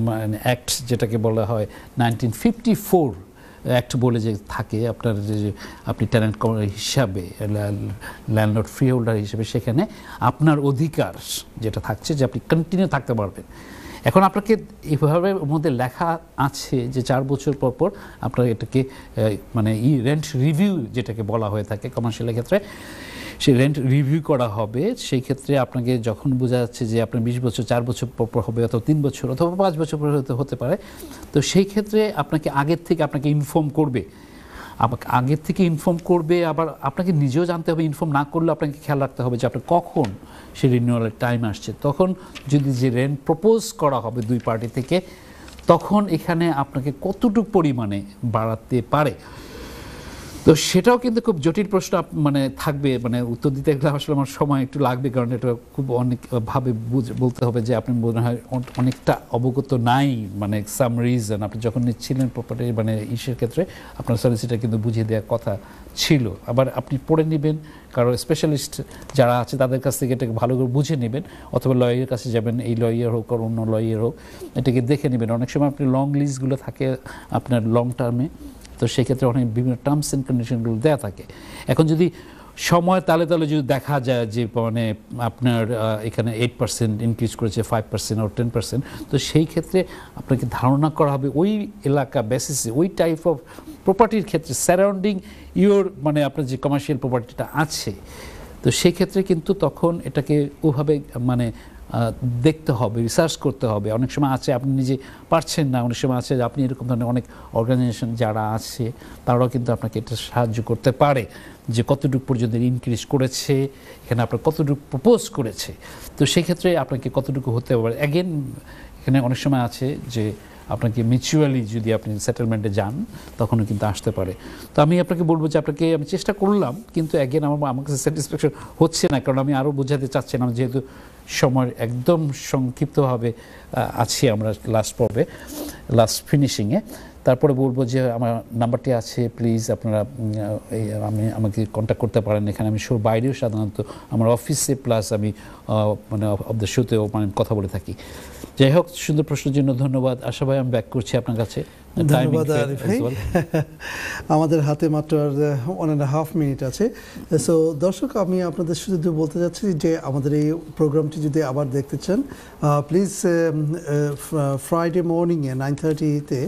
মানে অ্যাক্ট যেটাকে বলা হয় নাইনটিন ফিফটি ফোর অ্যাক্ট বলে যে থাকে আপনার যে আপনি ট্যালেন্ট হিসাবে ল্যান্ডলর্ড ফ্রি হোল্ডার হিসেবে সেখানে আপনার অধিকার যেটা থাকছে যে আপনি কন্টিনিউ থাকতে পারবেন এখন আপনাকে এভাবে মধ্যে লেখা আছে যে চার বছর পর পর আপনার এটাকে মানে ই রেন্ট রিভিউ যেটাকে বলা হয়ে থাকে কমার্শিয়ালের ক্ষেত্রে সে রেন্ট রিভিউ করা হবে সেই ক্ষেত্রে আপনাকে যখন বোঝা যাচ্ছে যে আপনার বিশ বছর চার বছর পর পর হবে অথবা তিন বছর অথবা পাঁচ বছর পর হতে পারে তো সেই ক্ষেত্রে আপনাকে আগের থেকে আপনাকে ইনফর্ম করবে আমাকে আগের থেকে ইনফর্ম করবে আবার আপনাকে নিজেও জানতে হবে ইনফর্ম না করলে আপনাকে খেয়াল রাখতে হবে যে আপনার কখন সে রিনিউয়ালের টাইম আসছে তখন যদি যে রেন্ট প্রপোজ করা হবে দুই পার্টি থেকে তখন এখানে আপনাকে কতটুকু পরিমাণে বাড়াতে পারে তো সেটাও কিন্তু খুব জটিল প্রশ্ন মানে থাকবে মানে উত্তর দিতে গেলে আসলে আমার সময় একটু লাগবে কারণ এটা খুব অনেকভাবে বলতে হবে যে আপনি মনে হয় অনেকটা অবগত নাই মানে সাম রিজন আপনি যখন নিচ্ছিলেন প্রপার্টি মানে ইসের ক্ষেত্রে আপনার সলিসিটার কিন্তু বুঝিয়ে দেওয়ার কথা ছিল আবার আপনি পড়ে নেবেন কারো স্পেশালিস্ট যারা আছে তাদের কাছ থেকে এটাকে ভালো করে বুঝে নেবেন অথবা লয়ের কাছে যাবেন এই লয়ের হোক আর অন্য লয়ের হোক এটাকে দেখে নেবেন অনেক সময় আপনি লং লিস্টগুলো থাকে আপনার লং টার্মে তো সেক্ষেত্রে অনেক বিভিন্ন টার্মস অ্যান্ড কন্ডিশনগুলো দেওয়া থাকে এখন যদি সময় তালে তালে যদি দেখা যায় যে মানে আপনার এখানে এইট পার্সেন্ট ইনক্রিজ করেছে ফাইভ পার্সেন্ট আর টেন পার্সেন্ট তো সেই ক্ষেত্রে আপনাকে ধারণা করা হবে ওই এলাকা বেসিসে ওই টাইপ অফ প্রপার্টির ক্ষেত্রে সারাউন্ডিং ইওর মানে আপনার যে কমার্শিয়াল প্রপার্টিটা আছে তো সেক্ষেত্রে কিন্তু তখন এটাকে ওভাবে মানে দেখতে হবে রিসার্চ করতে হবে অনেক সময় আছে আপনি নিজে পারছেন না অনেক সময় আছে যে আপনি এরকম ধরনের অনেক অর্গানাইজেশন যারা আছে তারাও কিন্তু আপনাকে এটা সাহায্য করতে পারে যে কতটুকু পর্যন্ত ইনক্রিজ করেছে এখানে আপনার কতটুকু প্রপোজ করেছে তো সেক্ষেত্রে আপনাকে কতটুকু হতে পারে অ্যাগেন এখানে অনেক সময় আছে যে আপনাকে মিউচুয়ালি যদি আপনি সেটেলমেন্টে যান তখনও কিন্তু আসতে পারে তো আমি আপনাকে বলবো যে আপনাকে আমি চেষ্টা করলাম কিন্তু অ্যাগেন আমার আমার কাছে স্যাটিসফ্যাকশন হচ্ছে না কারণ আমি আরও বোঝাতে চাচ্ছিলাম যেহেতু সময় একদম সংক্ষিপ্তভাবে আছি আমরা লাস্ট পর্বে লাস্ট ফিনিশিংয়ে তারপরে বলবো যে আমার নাম্বারটি আছে প্লিজ আপনারা আমি আমাকে কন্ট্যাক্ট করতে পারেন এখানে আমি শোর বাইরেও সাধারণত আমার অফিসে প্লাস আমি মানে অব দ্য শোতেও মানে কথা বলে থাকি যাই হোক সুন্দর প্রশ্নের জন্য ধন্যবাদ আশা ভাই আমি ব্যাক করছি আপনার কাছে ধন্যবাদ আমাদের হাতে মাত্র ওয়ান অ্যান্ড হাফ মিনিট আছে সো দর্শক আমি আপনাদের শুধু বলতে চাচ্ছি যে আমাদের এই প্রোগ্রামটি যদি আবার দেখতে চান প্লিজ ফ্রাইডে মর্নিংয়ে নাইন থার্টিতে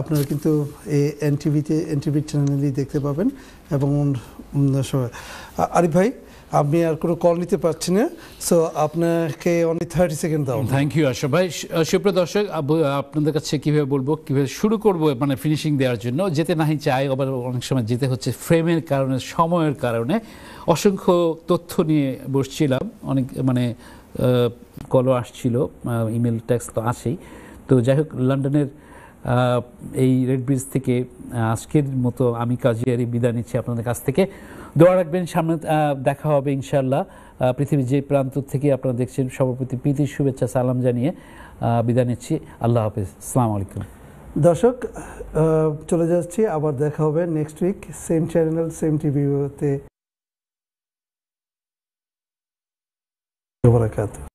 আপনারা কিন্তু এই এনটিভিতে এনটিভি চ্যানেলেই দেখতে পাবেন এবং আরিফ ভাই আমি আর কোনো কল নিতে পারছি না সো আপনাকে অনেক থার্টি সেকেন্ড দাও থ্যাংক ইউ আশা ভাই সুপ্রিয় দর্শক আপনাদের কাছে কীভাবে বলবো কীভাবে শুরু করব মানে ফিনিশিং দেওয়ার জন্য যেতে নাহি চাই আবার অনেক সময় যেতে হচ্ছে ফ্রেমের কারণে সময়ের কারণে অসংখ্য তথ্য নিয়ে বসছিলাম অনেক মানে কলও আসছিল ইমেল ট্যাক্স তো আসেই তো যাই হোক লন্ডনের এই রেড ব্রিজ থেকে আজকের মতো আমি কাজিয়ারি বিদায় নিচ্ছি আপনাদের কাছ থেকে দোয়া রাখবেন সামনে দেখা হবে ইনশাল্লাহ পৃথিবীর যে প্রান্ত থেকে আপনারা দেখছেন সভাপতি প্রতি প্রীতির শুভেচ্ছা সালাম জানিয়ে বিদায় নিচ্ছি আল্লাহ হাফিজ সালাম আলাইকুম দর্শক চলে যাচ্ছি আবার দেখা হবে next week same channel same টিভিতে